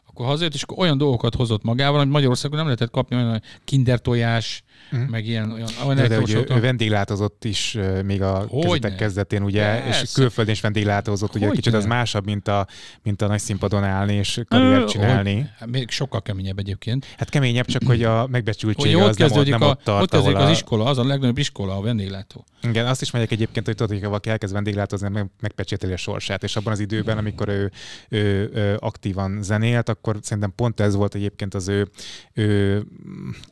akkor hazajött, és akkor olyan dolgokat hozott magával, hogy Magyarországon nem lehetett kapni, olyan kinder tojás, Mm. meg ilyen olyan, olyan de, de hogy ő, vendéglátozott is még a kezdetek kezdetén, ugye, de és külföldön is vendéglátozott, ugye kicsit az másabb, mint a, mint a nagy színpadon állni és karriert csinálni. Hogy? Hát még sokkal keményebb egyébként. Hát keményebb, csak hogy a megbecsültsége hogy az nem, ott, nem a, ott tart, ott kezdődik a... az iskola, az a legnagyobb iskola, a vendéglátó. Igen, azt is megyek egyébként, hogy tudod, hogy valaki elkezd vendéglátozni, meg, megpecsételi a sorsát, és abban az időben, amikor ő, ő, ő aktívan zenélt, akkor szerintem pont ez volt egyébként az ő, ő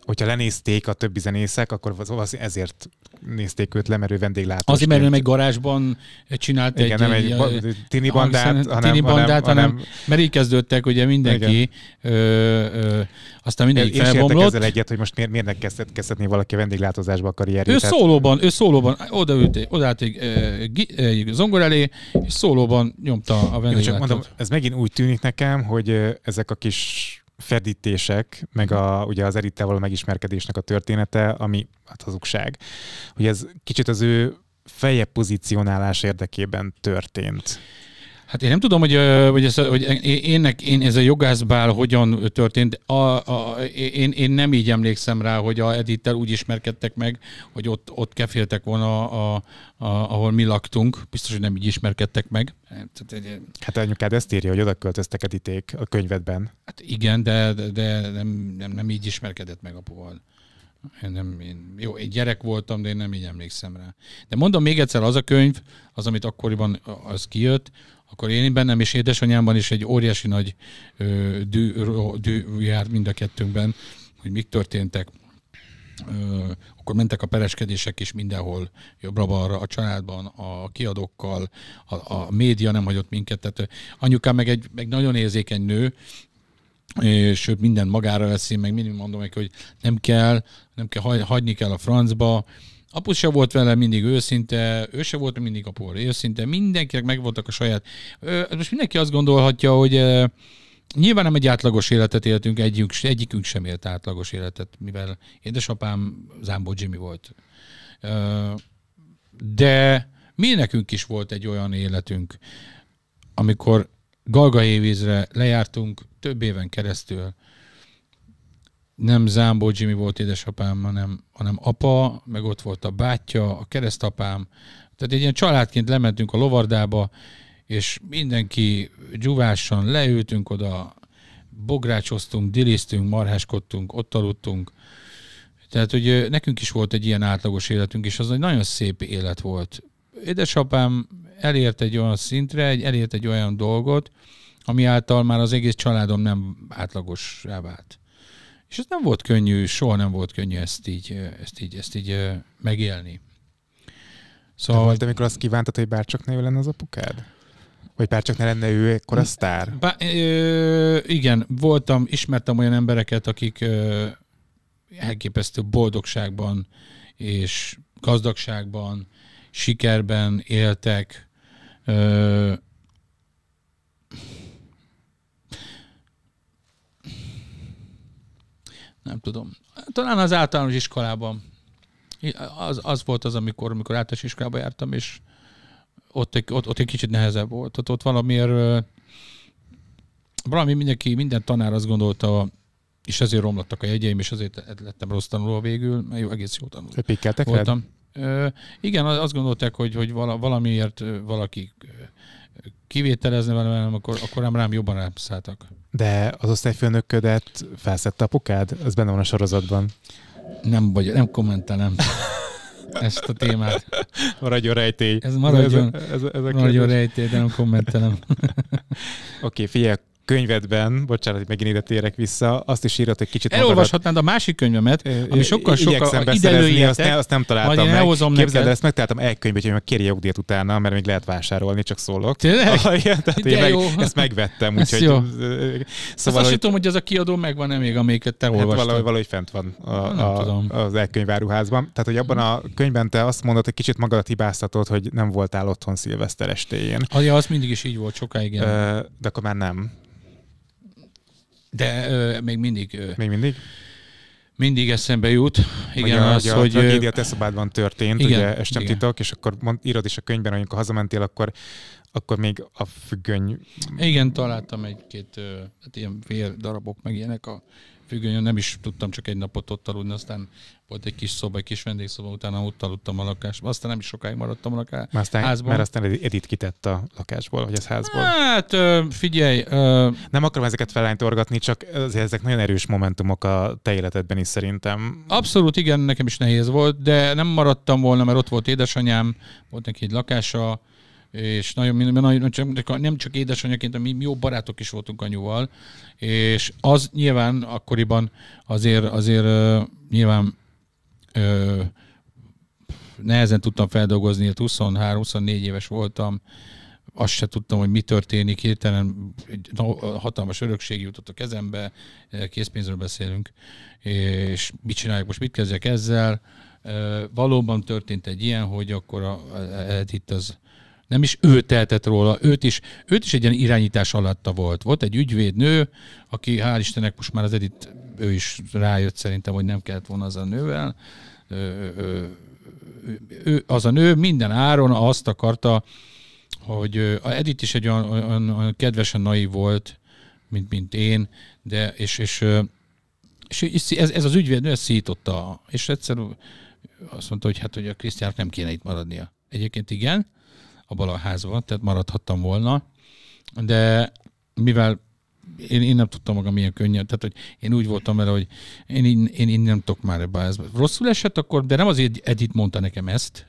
hogyha lenézték a többi régebbi zenészek, akkor ezért nézték őt le, mert ő vendéglátó. Azért, mert nem egy garázsban eh, csinált igen, egy, nem egy ba- eh, tini bandát, hanem, tini bandát, hanem, hanem, hanem mert így kezdődtek ugye mindenki, ö, ö, aztán mindenki Én felbomlott. ezzel egyet, hogy most miért, miért ne kezdhet, kezdhetné valaki a vendéglátozásba a karrierjét. Ő tehát... szólóban, ő szólóban odaült, odaállt egy, egy zongor elé, és szólóban nyomta a vendéglátót. Jó, csak mondom, ez megint úgy tűnik nekem, hogy ezek a kis ferdítések, meg a, ugye az Eritával való megismerkedésnek a története, ami hát hazugság. Hogy ez kicsit az ő feje pozícionálás érdekében történt. Hát én nem tudom, hogy, hogy, ez, hogy énnek, én ez a jogászbál hogyan történt. A, a, én, én nem így emlékszem rá, hogy a Edittel úgy ismerkedtek meg, hogy ott, ott keféltek volna, a, a, ahol mi laktunk. Biztos, hogy nem így ismerkedtek meg. Hát anyukád ezt írja, hogy oda költöztek Editék a könyvedben. Hát igen, de, de nem, nem, nem így ismerkedett meg apuval. Én nem, én, jó, egy gyerek voltam, de én nem így emlékszem rá. De mondom még egyszer, az a könyv, az, amit akkoriban az kijött, akkor én bennem és édesanyámban is egy óriási nagy dű, dű jár mind a kettőnkben, hogy mik történtek. Ö, akkor mentek a pereskedések is mindenhol, jobbra-balra, a családban, a kiadókkal, a, a média nem hagyott minket. Tehát anyukám meg egy meg nagyon érzékeny nő, és minden magára veszi, meg mindig mondom neki, hogy nem kell, nem kell, hagyni kell a francba, Apu se volt vele mindig őszinte, ő se volt mindig apu őszinte, mindenkinek megvoltak a saját. Hát most mindenki azt gondolhatja, hogy Nyilván nem egy átlagos életet éltünk, együnk, egyikünk sem élt átlagos életet, mivel édesapám Zámbó Jimmy volt. De mi nekünk is volt egy olyan életünk, amikor Galga hévízre lejártunk több éven keresztül, nem Zámbó Jimmy volt édesapám, hanem, hanem apa, meg ott volt a bátyja, a keresztapám. Tehát egy ilyen családként lementünk a lovardába, és mindenki gyuvásan leültünk oda, bográcsoztunk, dilisztünk, marháskodtunk, ott aludtunk. Tehát, hogy nekünk is volt egy ilyen átlagos életünk, és az egy nagyon szép élet volt. Édesapám elért egy olyan szintre, egy, elért egy olyan dolgot, ami által már az egész családom nem átlagos vált. És ez nem volt könnyű, soha nem volt könnyű ezt így, ezt így, ezt így megélni. Szóval... De volt, amikor azt kívántad, hogy bárcsak ne lenne az apukád? Vagy bárcsak ne lenne ő ekkora sztár? Bá, ö, igen, voltam, ismertem olyan embereket, akik ö, elképesztő boldogságban és gazdagságban, sikerben éltek, ö, nem tudom. Talán az általános iskolában. Az, az volt az, amikor, amikor általános iskolába jártam, és ott egy, ott, ott egy kicsit nehezebb volt. Ott, ott valamiért valami mindenki, minden tanár azt gondolta, és ezért romlottak a jegyeim, és azért e- lettem rossz tanuló végül, mert jó, egész jó tanuló. Pikkeltek voltam. Ö, igen, azt gondolták, hogy, hogy valamiért valaki kivételezni velem, akkor, akkor nem rám jobban rászálltak. De az osztályfőnöködet felszette apukád? Ez benne van a sorozatban. Nem vagy, nem kommentelem ezt a témát. Maradjon rejtély. Ez maradjon, ez, ez, ez a maradjon rejtély, de nem kommentelem. [LAUGHS] Oké, okay, figyelj, könyvedben, bocsánat, hogy megint ide térek vissza, azt is írott egy kicsit Elolvashatnád magadat. a másik könyvemet, ami sokkal sokkal idelőjetek. Azt, ne, azt nem találtam meg. Képzeld, neked. ezt megtaláltam egy könyvet, hogy kérje jogdíjat utána, mert még lehet vásárolni, csak szólok. [LAUGHS] tehát én meg, ezt megvettem. Úgyhogy, Ez Szóval, azt, hogy... tudom, hogy az a kiadó megvan-e még, amelyiket te hát olvastad. Hát valahogy, valahogy fent van a, a, tudom. az elkönyváruházban. Tehát, hogy abban a könyvben te azt mondod, hogy kicsit magadat hibáztatod, hogy nem voltál otthon szilveszter estéjén. ja, az mindig is így volt sokáig. Igen. De akkor már nem. De ö, még mindig... Ö, még mindig? Mindig eszembe jut. Igen, ugye, az, ugye hogy... A tragédia e történt, igen, ugye, és igen. titok, és akkor mond, írod is a könyvben, amikor hazamentél, akkor akkor még a függöny... Igen, találtam egy-két hát ilyen fél darabok, meg ilyenek a függönyön nem is tudtam csak egy napot ott aludni, aztán volt egy kis szoba, egy kis vendégszoba, utána ott aludtam a lakásban, aztán nem is sokáig maradtam a laká- aztán, házban. Mert aztán Edit kitett a lakásból, vagy az házból. Hát figyelj. Ö... Nem akarom ezeket felánytorgatni, csak azért ezek nagyon erős momentumok a te életedben is szerintem. Abszolút igen, nekem is nehéz volt, de nem maradtam volna, mert ott volt édesanyám, volt neki egy lakása, és nagyon, nagyon nem csak édesanyaként, hanem mi jó barátok is voltunk anyuval, és az nyilván akkoriban azért, azért nyilván uh, nehezen tudtam feldolgozni, 23-24 éves voltam, azt se tudtam, hogy mi történik, hirtelen egy hatalmas örökség jutott a kezembe, készpénzről beszélünk, és mit csináljuk most, mit kezdjek ezzel. Valóban történt egy ilyen, hogy akkor a, a, e- a, e- e- itt az nem is ő tehetett róla, őt is, őt is egy ilyen irányítás alatta volt. Volt egy ügyvédnő, aki hál' Istennek most már az Edith, ő is rájött szerintem, hogy nem kellett volna az a nővel. Ő, ő, ő, az a nő minden áron azt akarta, hogy a Edith is egy olyan, olyan, olyan kedvesen naiv volt, mint, mint én, de és, és, és, és ez, ez az ügyvédnő ezt szította, és egyszer azt mondta, hogy hát, hogy a Krisztiának nem kéne itt maradnia. Egyébként igen, abban a házba, tehát maradhattam volna, de mivel én, én nem tudtam magam milyen könnyen, tehát hogy én úgy voltam vele, hogy én, én, én nem tudok már ebbe ez. Rosszul esett akkor, de nem az Edith mondta nekem ezt,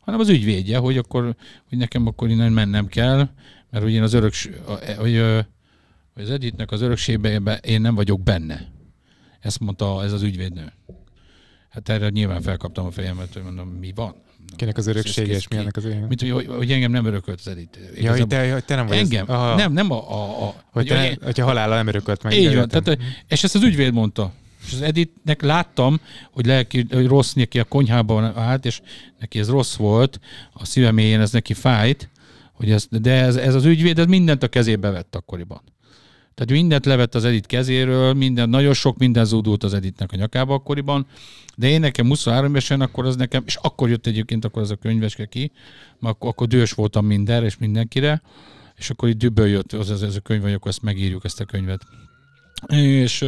hanem az ügyvédje, hogy akkor, hogy nekem akkor innen mennem kell, mert hogy én az örök, e, hogy, hogy az Editnek az örökségében én nem vagyok benne. Ezt mondta ez az ügyvédnő. Hát erre nyilván felkaptam a fejemet, hogy mondom, mi van? Kinek az öröksége és milyennek az én? Mint, hogy, hogy engem nem örökölt edit? Ja, hogy te, hogy te nem vagy. Engem? Az... Aha. Nem, nem a... a, a hogy te, hogy, hogyha halála nem örökölt meg. Így van, tehát, és ezt az ügyvéd mondta. És az Editnek láttam, hogy lelki, hogy rossz neki a konyhában állt, és neki ez rossz volt, a szíveméjén ez neki fájt, hogy ez, de ez, ez az ügyvéd ez mindent a kezébe vett akkoriban. Tehát mindent levett az Edit kezéről, minden, nagyon sok minden zúdult az Editnek a nyakába akkoriban, de én nekem 23 évesen, akkor az nekem, és akkor jött egyébként akkor az a könyveske ki, mert akkor, akkor dős voltam mindenre és mindenkire, és akkor itt dübből jött az, az, az a könyv, hogy akkor ezt megírjuk, ezt a könyvet. És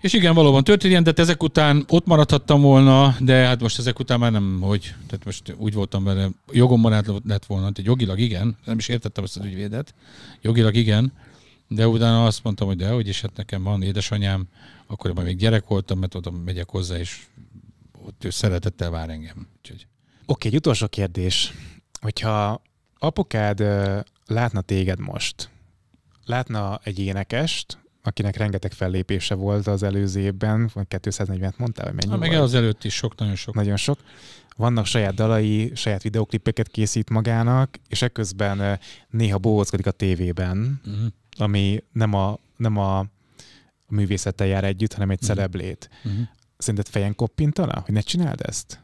és igen, valóban történt ilyen, de hát ezek után ott maradhattam volna, de hát most ezek után már nem, hogy, tehát most úgy voltam vele, jogomban lett volna, tehát jogilag igen, nem is értettem ezt az ügyvédet, jogilag igen, de utána azt mondtam, hogy de hogy is, hát nekem van édesanyám, akkoriban még gyerek voltam, mert oda megyek hozzá, és ott ő szeretettel vár engem. Úgyhogy. Oké, egy utolsó kérdés. Hogyha apukád látna téged most, látna egy énekest, akinek rengeteg fellépése volt az előző évben, vagy 240-et mondtál, hogy mennyi Na, meg az előtt is sok, nagyon sok. Nagyon sok. Vannak saját dalai, saját videoklipeket készít magának, és ekközben néha bóckodik a tévében. Uh-huh ami nem a, nem a művészettel jár együtt, hanem egy mhm. szereplét. Uh-huh. Szerinted fejen koppintana, hogy ne csináld ezt?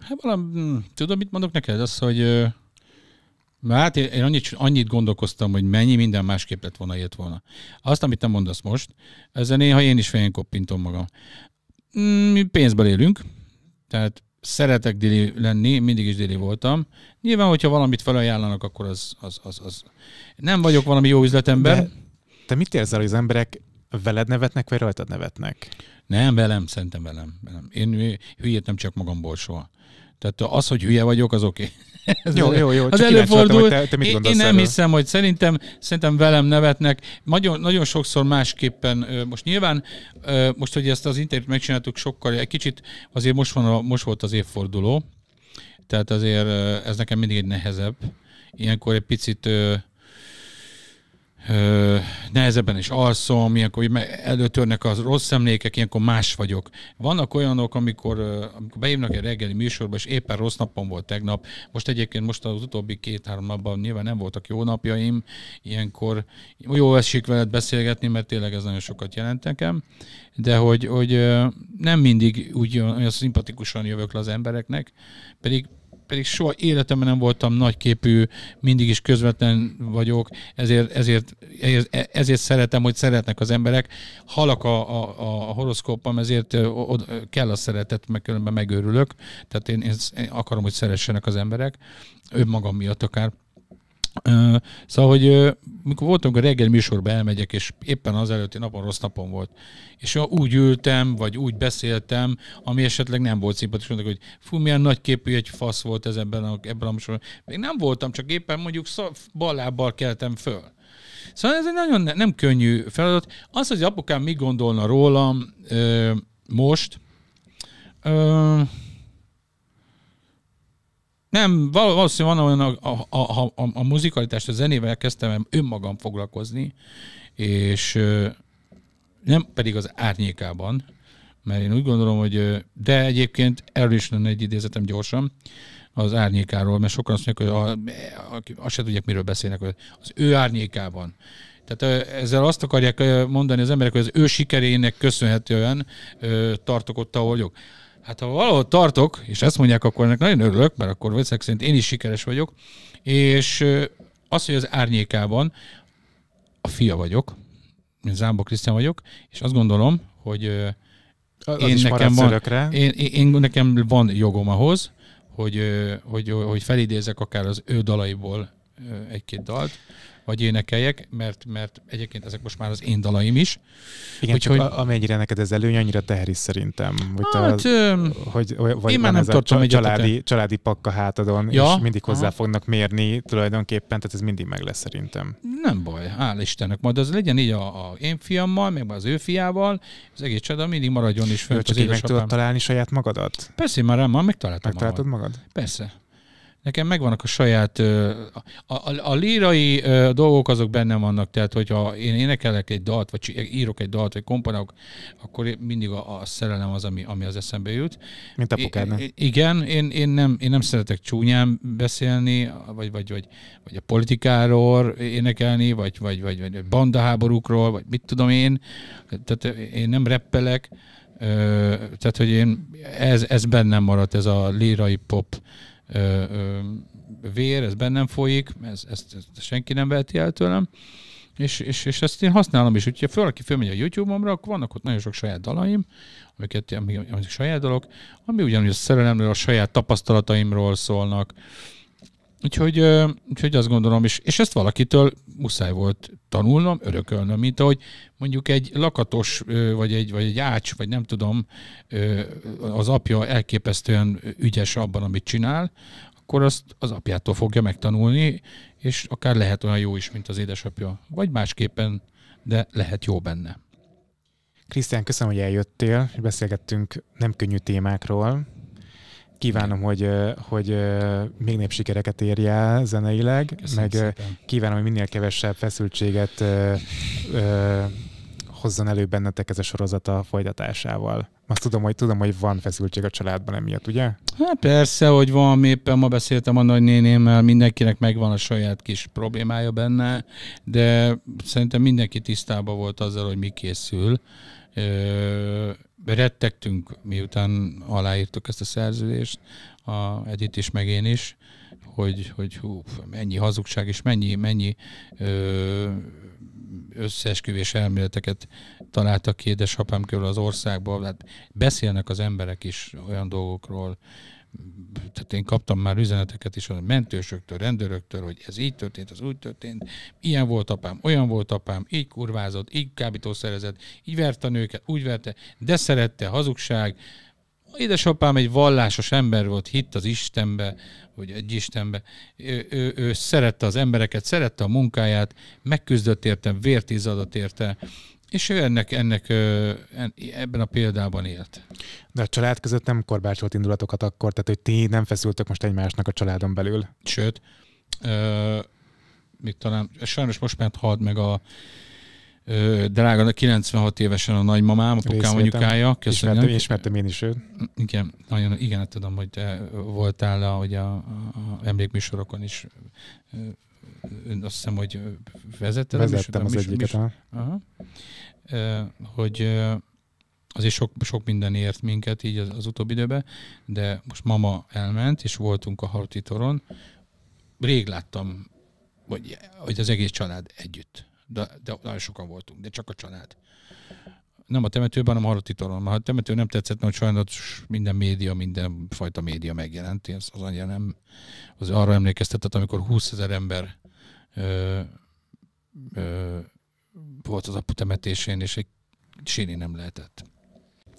Hát valami, hm, tudom, mit mondok neked? Az, hogy Hát én annyit, annyit gondolkoztam, hogy mennyi minden másképp lett volna, írt volna. Azt, amit te mondasz most, ezen néha én is fejen koppintom magam. Hm, mi pénzből élünk, tehát szeretek déli lenni, mindig is déli voltam. Nyilván, hogyha valamit felajánlanak, akkor az, az, az, az. nem vagyok valami jó üzletember. De te mit érzel, hogy az emberek veled nevetnek, vagy rajtad nevetnek? Nem, velem, szerintem velem. velem. Én hülyét nem csak magamból soha. Tehát az, hogy hülye vagyok, az oké. Okay. Ez jó, jó, jó. Az előfordul. Te, te mit én, én nem erről? hiszem, hogy szerintem, szerintem velem nevetnek. Nagyon, nagyon sokszor másképpen, most nyilván, most, hogy ezt az interjút megcsináltuk sokkal, egy kicsit azért most, van a, most volt az évforduló, tehát azért ez nekem mindig egy nehezebb. Ilyenkor egy picit nehezebben is alszom, ilyenkor előtörnek az rossz emlékek, ilyenkor más vagyok. Vannak olyanok, amikor, amikor beívnak egy reggeli műsorba, és éppen rossz napom volt tegnap. Most egyébként most az utóbbi két-három napban nyilván nem voltak jó napjaim, ilyenkor jó esik veled beszélgetni, mert tényleg ez nagyon sokat jelent nekem, de hogy, hogy nem mindig úgy olyan szimpatikusan jövök le az embereknek, pedig pedig soha életemben nem voltam nagyképű, mindig is közvetlen vagyok, ezért, ezért, ezért szeretem, hogy szeretnek az emberek. Halak a, a, a horoszkópom, ezért oda, kell a szeretet, meg különben megőrülök. Tehát én, én akarom, hogy szeressenek az emberek, önmagam miatt akár. Szóval, hogy mikor voltunk a reggel műsorba, elmegyek, és éppen az előtti napon rossz napom volt. És úgy ültem, vagy úgy beszéltem, ami esetleg nem volt szimpatikus, mondták, hogy fú, milyen nagy képű egy fasz volt ez ebben a, ebben a műsorban. Még nem voltam, csak éppen mondjuk balábbal keltem föl. Szóval ez egy nagyon ne, nem könnyű feladat. Az, hogy apukám mi gondolna rólam ö, most, ö, nem, valószínűleg van olyan, a, a, a, a, a muzikalitást, a zenével kezdtem önmagam foglalkozni, és nem pedig az árnyékában, mert én úgy gondolom, hogy de egyébként erről is lenne egy idézetem gyorsan, az árnyékáról, mert sokan azt mondják, hogy a, a, azt se tudják, miről beszélnek, hogy az ő árnyékában. Tehát ezzel azt akarják mondani az emberek, hogy az ő sikerének köszönhetően tartok ott, ahol vagyok. Hát ha valahol tartok, és ezt mondják, akkor ennek nagyon örülök, mert akkor veszek szerint én is sikeres vagyok, és az, hogy az árnyékában a fia vagyok, Zámbó Krisztián vagyok, és azt gondolom, hogy az én, nekem van, én, én, én, nekem van jogom ahhoz, hogy, hogy, hogy felidézek akár az ő dalaiból egy-két dalt vagy énekeljek, mert, mert egyébként ezek most már az én dalaim is. Igen, Úgyhogy... csak amennyire neked ez előny, annyira teher is szerintem. Hogy hát, az, öm... hogy, vagy én már nem tartom egy családi, családi pakka hátadon, ja? és mindig hozzá Aha. fognak mérni tulajdonképpen, tehát ez mindig meg lesz szerintem. Nem baj, hál' Istennek. Majd az legyen így a, a én fiammal, meg az ő fiával, az egész csoda mindig maradjon is fönt. Csak az így meg tudod találni saját magadat? Persze, már rám, már megtaláltam. Megtaláltad magad? magad? Persze. Nekem megvannak a saját, a, a, a lírai dolgok azok benne vannak, tehát hogyha én énekelek egy dalt, vagy írok egy dalt, vagy komponálok, akkor mindig a, a szerelem az, ami, ami az eszembe jut. Mint apukádnál. Igen, én, én, nem, én nem szeretek csúnyán beszélni, vagy, vagy, vagy, vagy a politikáról énekelni, vagy, vagy, vagy, vagy bandaháborúkról, vagy mit tudom én. Tehát én nem reppelek, tehát hogy én, ez, ez bennem maradt, ez a lírai pop ö, ö, vér, ez bennem folyik, ez, ezt, ezt senki nem veheti el tőlem, és, és, és ezt én használom is. Úgyhogy föl, aki fölmegy a YouTube-omra, akkor vannak ott nagyon sok saját dalaim, amiket amik, amik saját dalok, ami ugyanúgy a szerelemről, a saját tapasztalataimról szólnak, Úgyhogy, úgyhogy azt gondolom, és, és ezt valakitől muszáj volt tanulnom, örökölnöm, mint ahogy mondjuk egy lakatos, vagy egy, vagy egy ács, vagy nem tudom, az apja elképesztően ügyes abban, amit csinál, akkor azt az apjától fogja megtanulni, és akár lehet olyan jó is, mint az édesapja, vagy másképpen, de lehet jó benne. Krisztián, köszönöm, hogy eljöttél, és beszélgettünk nem könnyű témákról, Kívánom, hogy, hogy még nép sikereket érj el zeneileg, Köszönöm meg szépen. kívánom, hogy minél kevesebb feszültséget ö, ö, hozzon elő bennetek ez a sorozat a folytatásával. Azt tudom, hogy tudom, hogy van feszültség a családban emiatt, ugye? Hát persze, hogy van, éppen ma beszéltem a nagynénémmel, mindenkinek megvan a saját kis problémája benne, de szerintem mindenki tisztában volt azzal, hogy mi készül. Ö- rettegtünk, miután aláírtuk ezt a szerződést, a Edith is, meg én is, hogy, hogy hú, mennyi hazugság és mennyi, mennyi ö, összeesküvés elméleteket találtak ki édesapám körül az országban. Hát beszélnek az emberek is olyan dolgokról, tehát én kaptam már üzeneteket is a mentősöktől, rendőröktől, hogy ez így történt, az úgy történt, ilyen volt apám, olyan volt apám, így kurvázott, így kábítószerezett, így verte a nőket, úgy verte, de szerette, hazugság, Édesapám egy vallásos ember volt, hitt az Istenbe, vagy egy Istenbe. Ő, ő, ő szerette az embereket, szerette a munkáját, megküzdött érte, vért érte, és ő ennek, ennek ebben a példában élt. De a család között nem korbácsolt indulatokat akkor, tehát hogy ti nem feszültök most egymásnak a családon belül. Sőt, ö, még talán, sajnos most ment halt meg a ö, drága, 96 évesen a nagymamám, apukám anyukája. Köszönöm. Ismertem, ismertem én is őt. Igen, nagyon, igen, hát tudom, hogy te voltál a, hogy a, a emlékműsorokon is azt hiszem, hogy vezetted. Vezettem az, az egyiket. Mis, aha, hogy azért sok, sok minden ért minket így az, az utóbbi időben, de most mama elment, és voltunk a toron, Rég láttam, hogy, hogy az egész család együtt. De, de nagyon sokan voltunk, de csak a család nem a temetőben, hanem Haratitalon. Ha a temető nem tetszett, hogy sajnos minden média, minden fajta média megjelent. Ez az annyira nem, az arra emlékeztetett, amikor 20 ezer ember ö, ö, volt az apu temetésén, és egy síni nem lehetett.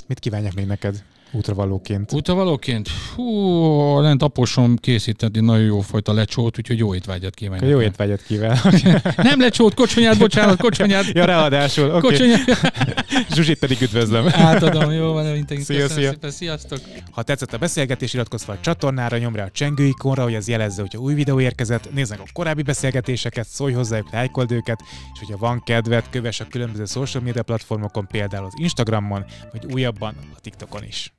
Mit kívánják még neked? Útravalóként. Útravalóként? Hú, lent aposom egy nagyon jó fajta lecsót, úgyhogy jó étvágyat kívánok. Jó étvágyat kívánok. [LAUGHS] Nem lecsót, kocsonyát, bocsánat, kocsonyát. ja, ráadásul. Okay. Kocsonyát. [LAUGHS] Zsuzsit pedig üdvözlöm. Átadom, jó van, mindenki. Szia, szia. Szépen, sziasztok. Ha tetszett a beszélgetés, iratkozz fel a csatornára, nyomj rá a csengő ikonra, hogy ez jelezze, hogyha új videó érkezett, nézz meg a korábbi beszélgetéseket, szólj hozzájuk, lájkold őket, és hogyha van kedved, kövess a különböző social media platformokon, például az Instagramon, vagy újabban a TikTokon is.